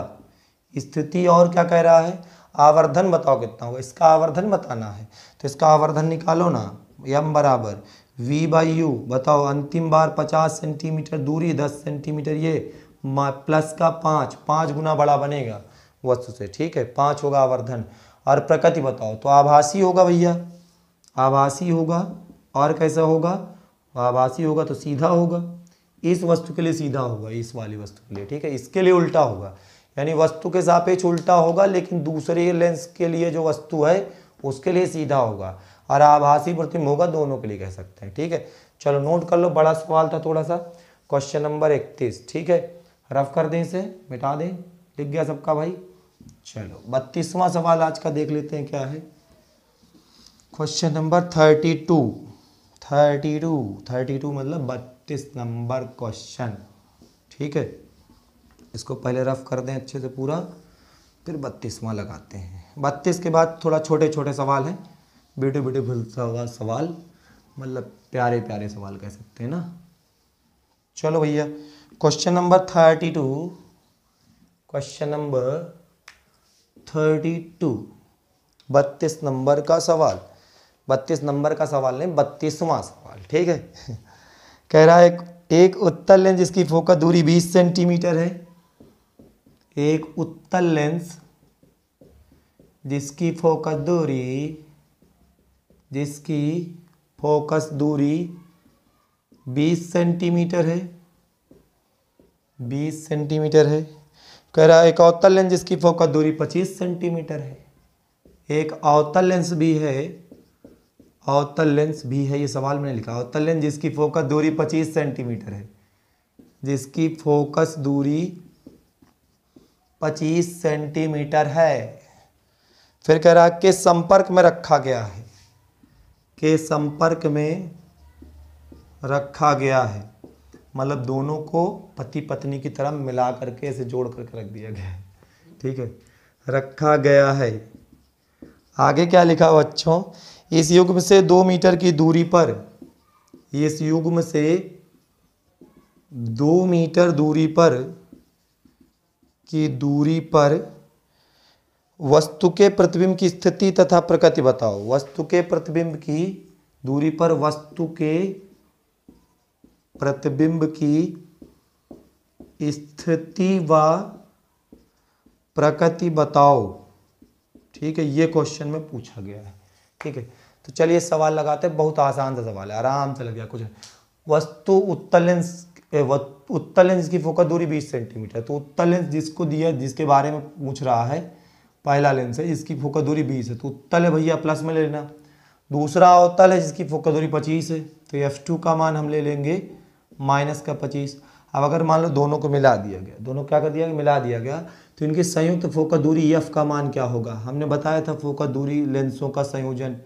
स्थिति और क्या कह रहा है आवर्धन बताओ कितना होगा इसका आवर्धन बताना है तो इसका आवर्धन निकालो ना यम बराबर वी बाई यू बताओ अंतिम बार 50 सेंटीमीटर दूरी 10 सेंटीमीटर ये प्लस का पाँच पाँच गुना बड़ा बनेगा वस्तु से ठीक है पाँच होगा आवर्धन और प्रकृति बताओ तो आभासी होगा भैया आभासी होगा और कैसा होगा आभासी होगा तो सीधा होगा इस वस्तु के लिए सीधा होगा इस वाली वस्तु के लिए ठीक है इसके लिए उल्टा होगा यानी वस्तु के सापेक्ष उल्टा होगा लेकिन दूसरे लेंस के लिए जो वस्तु है उसके लिए सीधा होगा और आभासी प्रतिम होगा दोनों के लिए कह सकते हैं ठीक है चलो नोट कर लो बड़ा सवाल था थोड़ा सा क्वेश्चन नंबर इकतीस ठीक है रफ कर दें इसे मिटा दें लिख गया सबका भाई चलो बत्तीसवां सवाल आज का देख लेते हैं क्या है question number thirty two thirty two thirty two मतलब बत्तीस नंबर क्वेश्चन ठीक है इसको पहले रफ कर दें अच्छे से पूरा फिर बत्तीसवां लगाते हैं बत्तीस के बाद थोड़ा छोटे छोटे सवाल हैं बेटे ब्यूटी ब्यूटीफुल सवाल मतलब प्यारे प्यारे सवाल कह सकते हैं ना चलो भैया question number thirty two question number thirty two बत्तीस नंबर का सवाल बत्तीस नंबर का सवाल नहीं बत्तीसवां सवाल ठीक है कह रहा है एक, एक उत्तल लेंस जिसकी फोकस दूरी 20 सेंटीमीटर है एक उत्तल लेंस जिसकी फोकस दूरी जिसकी फोकस दूरी 20 सेंटीमीटर है 20 सेंटीमीटर है कह रहा है एक अवतल लेंस जिसकी फोकस दूरी पच्चीस सेंटीमीटर है एक अवतल लेंस भी है अवतल लेंस भी है ये सवाल मैंने लिखा अवतल लेंस जिसकी फोकस दूरी पच्चीस सेंटीमीटर है जिसकी फोकस दूरी पच्चीस सेंटीमीटर है फिर कह रहा है कि संपर्क में रखा गया है के संपर्क में रखा गया है मतलब दोनों को पति पत्नी की तरह मिला करके इसे जोड़ करके रख दिया गया है ठीक है रखा गया है आगे क्या लिखा बच्चों इस युग्म से दो मीटर की दूरी पर इस युग्म से दो मीटर दूरी पर की दूरी पर वस्तु के प्रतिबिंब की स्थिति तथा प्रकृति बताओ वस्तु के प्रतिबिंब की दूरी पर वस्तु के प्रतिबिंब की स्थिति व प्रकृति बताओ ठीक है ये क्वेश्चन में पूछा गया है ठीक है तो चलिए सवाल लगाते हैं बहुत आसान सा सवाल है आराम से लग गया कुछ वस्तु उत्तल उत्तल की फोकस दूरी 20 सेंटीमीटर तो उत्तल लेंस जिसको दिया जिसके बारे में पूछ रहा है पहला लेंस है इसकी फोकस दूरी 20 है तो उत्तल है भैया प्लस में ले लेना दूसरा अवतल है जिसकी फोकस दूरी 25 है तो एफ टू का मान हम ले लेंगे माइनस का पच्चीस अब अगर मान लो दोनों को मिला दिया गया दोनों क्या कर दिया गया मिला दिया गया तो इनके संयुक्त फोका दूरी यफ का मान क्या होगा हमने बताया था फोका दूरी लेंसों का संयोजन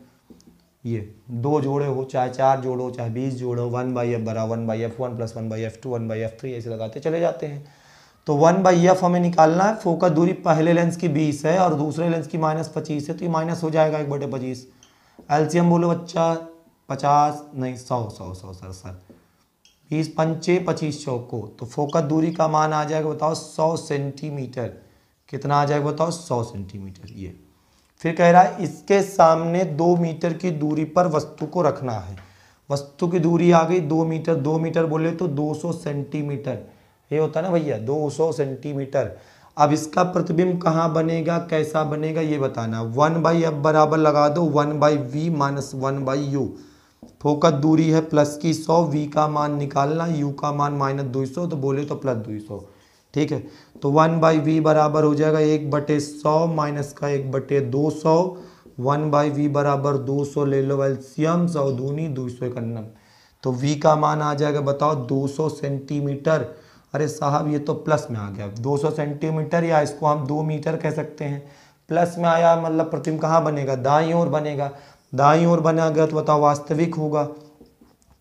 ये दो जोड़े हो चाहे चार जोड़े हो चाहे बीस जोड़े हो वन बाई एफ बराबर one by f one plus one by f two one by f three ऐसे लगाते चले जाते हैं तो वन बाई एफ हमें निकालना है फोकस दूरी पहले लेंस की बीस है और दूसरे लेंस की माइनस पच्चीस है तो ये माइनस हो जाएगा एक बटे पच्चीस एल्सियम बोलो बच्चा पचास नहीं सौ सौ सौ सर सर बीस पंचे पच्चीस चौको तो फोकस दूरी का मान आ जाएगा बताओ सौ सेंटीमीटर कितना आ जाएगा बताओ सौ सेंटीमीटर ये फिर कह रहा है इसके सामने दो मीटर की दूरी पर वस्तु को रखना है वस्तु की दूरी आ गई दो मीटर दो मीटर बोले तो दो सौ सेंटीमीटर ये होता है ना भैया दो सौ सेंटीमीटर अब इसका प्रतिबिंब कहाँ बनेगा कैसा बनेगा ये बताना वन बाई अब बराबर लगा दो one by v minus one by u focus दूरी है प्लस की सौ वी का मान निकालना यू का मान माइनस दो सौ तो बोले तो प्लस दो सौ ठीक है तो वन बाई वी बराबर हो जाएगा एक बटे सौ माइनस का एक बटे दो सौ वन बाई वी बराबर दो सौ ले लो सीएम सौ दूनी दो सौ इकन्नम तो वी का मान आ जाएगा बताओ दो सौ सेंटीमीटर अरे साहब ये तो प्लस में आ गया दो सौ सेंटीमीटर या इसको हम दो मीटर कह सकते हैं प्लस में आया मतलब प्रतिम कहाँ बनेगा दाई और बनेगा दाई और बना गया तो बताओ वास्तविक होगा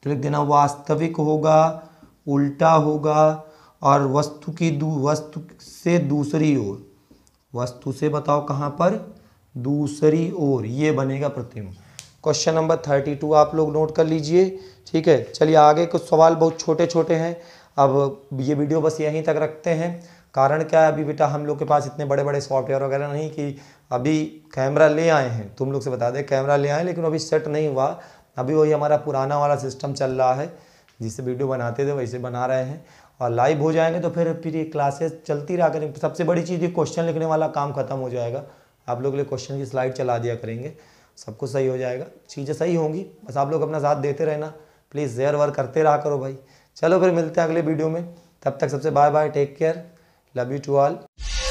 तो लिख देना वास्तविक होगा उल्टा होगा और वस्तु की दू वस्तु से दूसरी ओर वस्तु से बताओ कहाँ पर दूसरी ओर ये बनेगा प्रतिम क्वेश्चन नंबर थर्टी टू आप लोग नोट कर लीजिए ठीक है चलिए आगे कुछ सवाल बहुत छोटे छोटे हैं अब ये वीडियो बस यहीं तक रखते हैं कारण क्या है अभी बेटा हम लोग के पास इतने बड़े बड़े सॉफ्टवेयर वगैरह नहीं कि अभी कैमरा ले आए हैं तुम लोग से बता दें कैमरा ले आए लेकिन अभी सेट नहीं हुआ अभी वही हमारा पुराना वाला सिस्टम चल रहा है जिससे वीडियो बनाते थे वैसे बना रहे हैं और लाइव हो जाएंगे तो फिर फिर ये क्लासेस चलती रहा करेंगे सबसे बड़ी चीज़ ये क्वेश्चन लिखने वाला काम खत्म हो जाएगा आप लोग लिए क्वेश्चन की स्लाइड चला दिया करेंगे सब कुछ सही हो जाएगा चीज़ें सही होंगी बस आप लोग अपना साथ देते रहना प्लीज़ जेयर वर करते रहा करो भाई चलो फिर मिलते हैं अगले वीडियो में तब तक सबसे bye bye take care love you to all